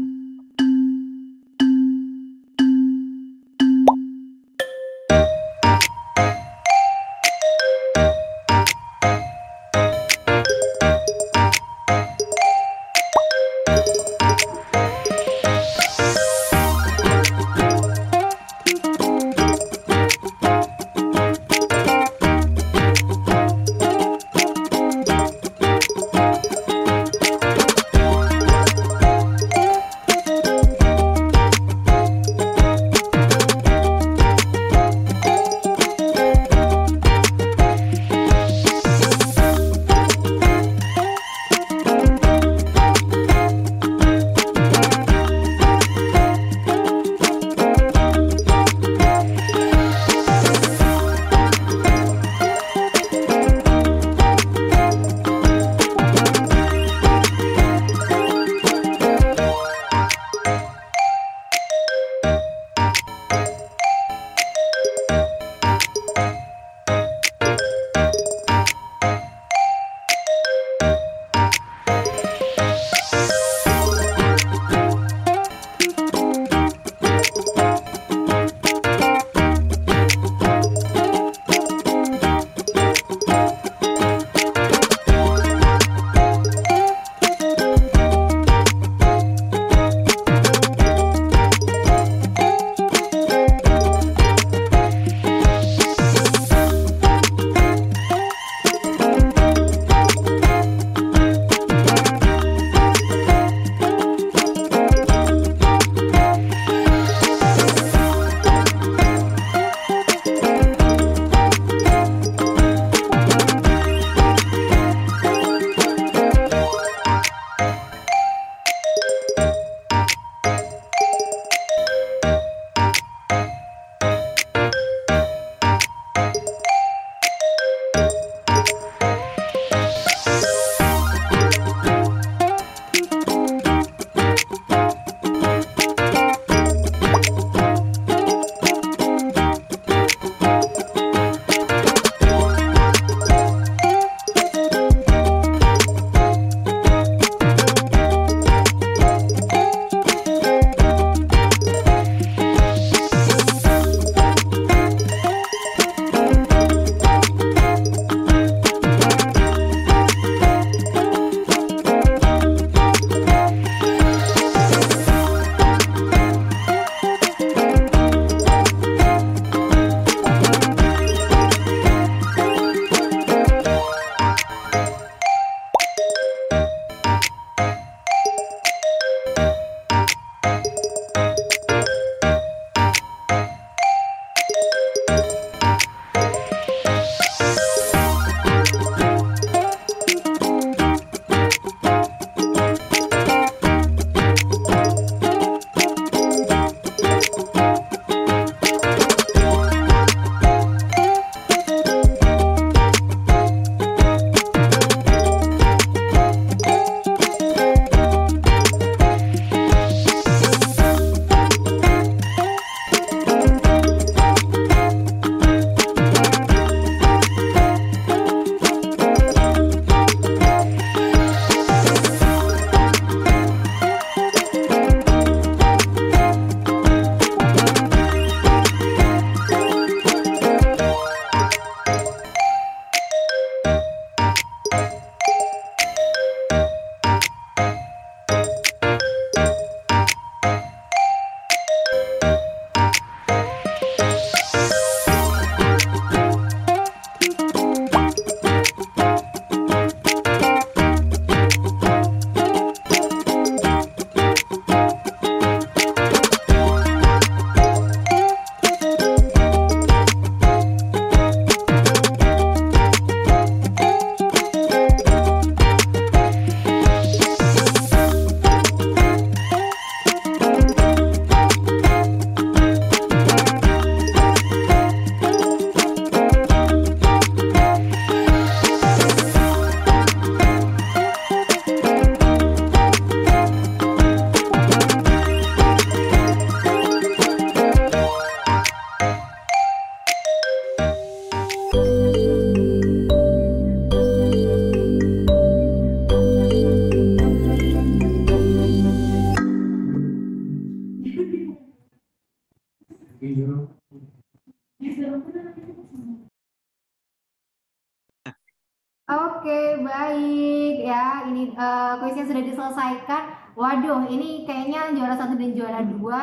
Speaker 7: aduh ini kayaknya juara satu dan juara dua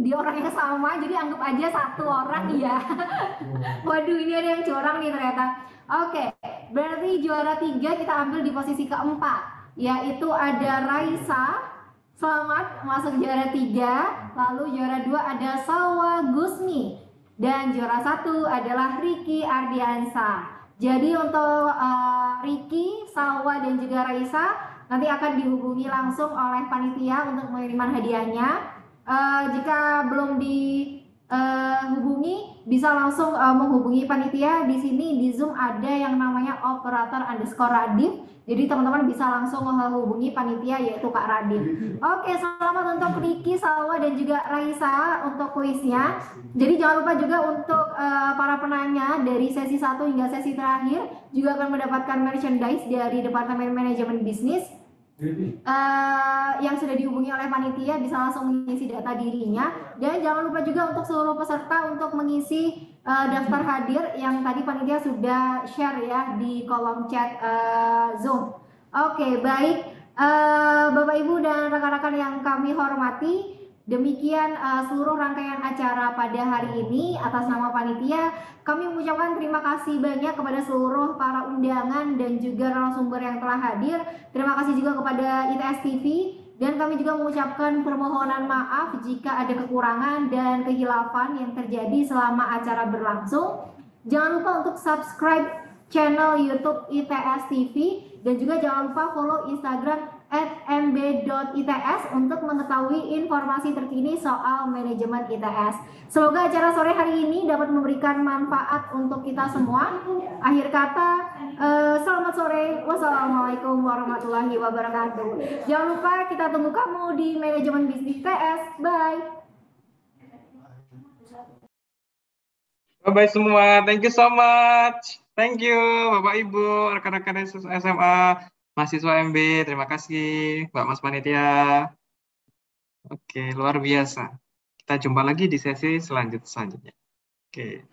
Speaker 7: di orang yang sama jadi anggap aja satu orang ya *laughs* waduh ini ada yang curang nih ternyata oke berarti juara tiga kita ambil di posisi keempat yaitu ada Raisa selamat masuk juara tiga lalu juara dua ada Sawa Gusmi dan juara satu adalah Riki Ardiansa jadi untuk uh, Riki, Sawa dan juga Raisa nanti akan dihubungi langsung oleh panitia untuk mengiriman hadiahnya. Uh, jika belum dihubungi, eh, uh, bisa langsung uh, menghubungi panitia. Di sini di Zoom ada yang namanya operator underscore Radif. Jadi teman-teman bisa langsung menghubungi panitia yaitu Kak Radif. Oke, selamat untuk Niki Salwa dan juga Raisa untuk kuisnya. Jadi jangan lupa juga untuk uh, para penanya dari sesi satu hingga sesi terakhir juga akan mendapatkan merchandise dari Departemen Manajemen Bisnis uh, yang sudah dihubungi oleh panitia bisa langsung mengisi data dirinya dan jangan lupa juga untuk seluruh peserta untuk mengisi uh, daftar hadir yang tadi panitia sudah share ya di kolom chat uh, Zoom. Oke, okay, baik uh, Bapak Ibu dan rekan-rekan yang kami hormati Demikian uh, seluruh rangkaian acara pada hari ini atas nama panitia kami mengucapkan terima kasih banyak kepada seluruh para undangan dan juga narasumber yang telah hadir. Terima kasih juga kepada ITS TV dan kami juga mengucapkan permohonan maaf jika ada kekurangan dan kehilafan yang terjadi selama acara berlangsung. Jangan lupa untuk subscribe channel YouTube ITS TV dan juga jangan lupa follow Instagram at mb.its untuk mengetahui informasi terkini soal manajemen ITS. Semoga acara sore hari ini dapat memberikan manfaat untuk kita semua. Akhir kata, eh, selamat sore. Wassalamualaikum warahmatullahi wabarakatuh. Jangan lupa kita tunggu kamu di manajemen bisnis ITS. Bye.
Speaker 6: Bye-bye semua. Thank you so much. Thank you Bapak Ibu, rekan-rekan
Speaker 10: SMA mahasiswa MB, terima kasih Mbak Mas Panitia. Oke, luar biasa. Kita jumpa lagi di sesi selanjutnya.
Speaker 9: Oke.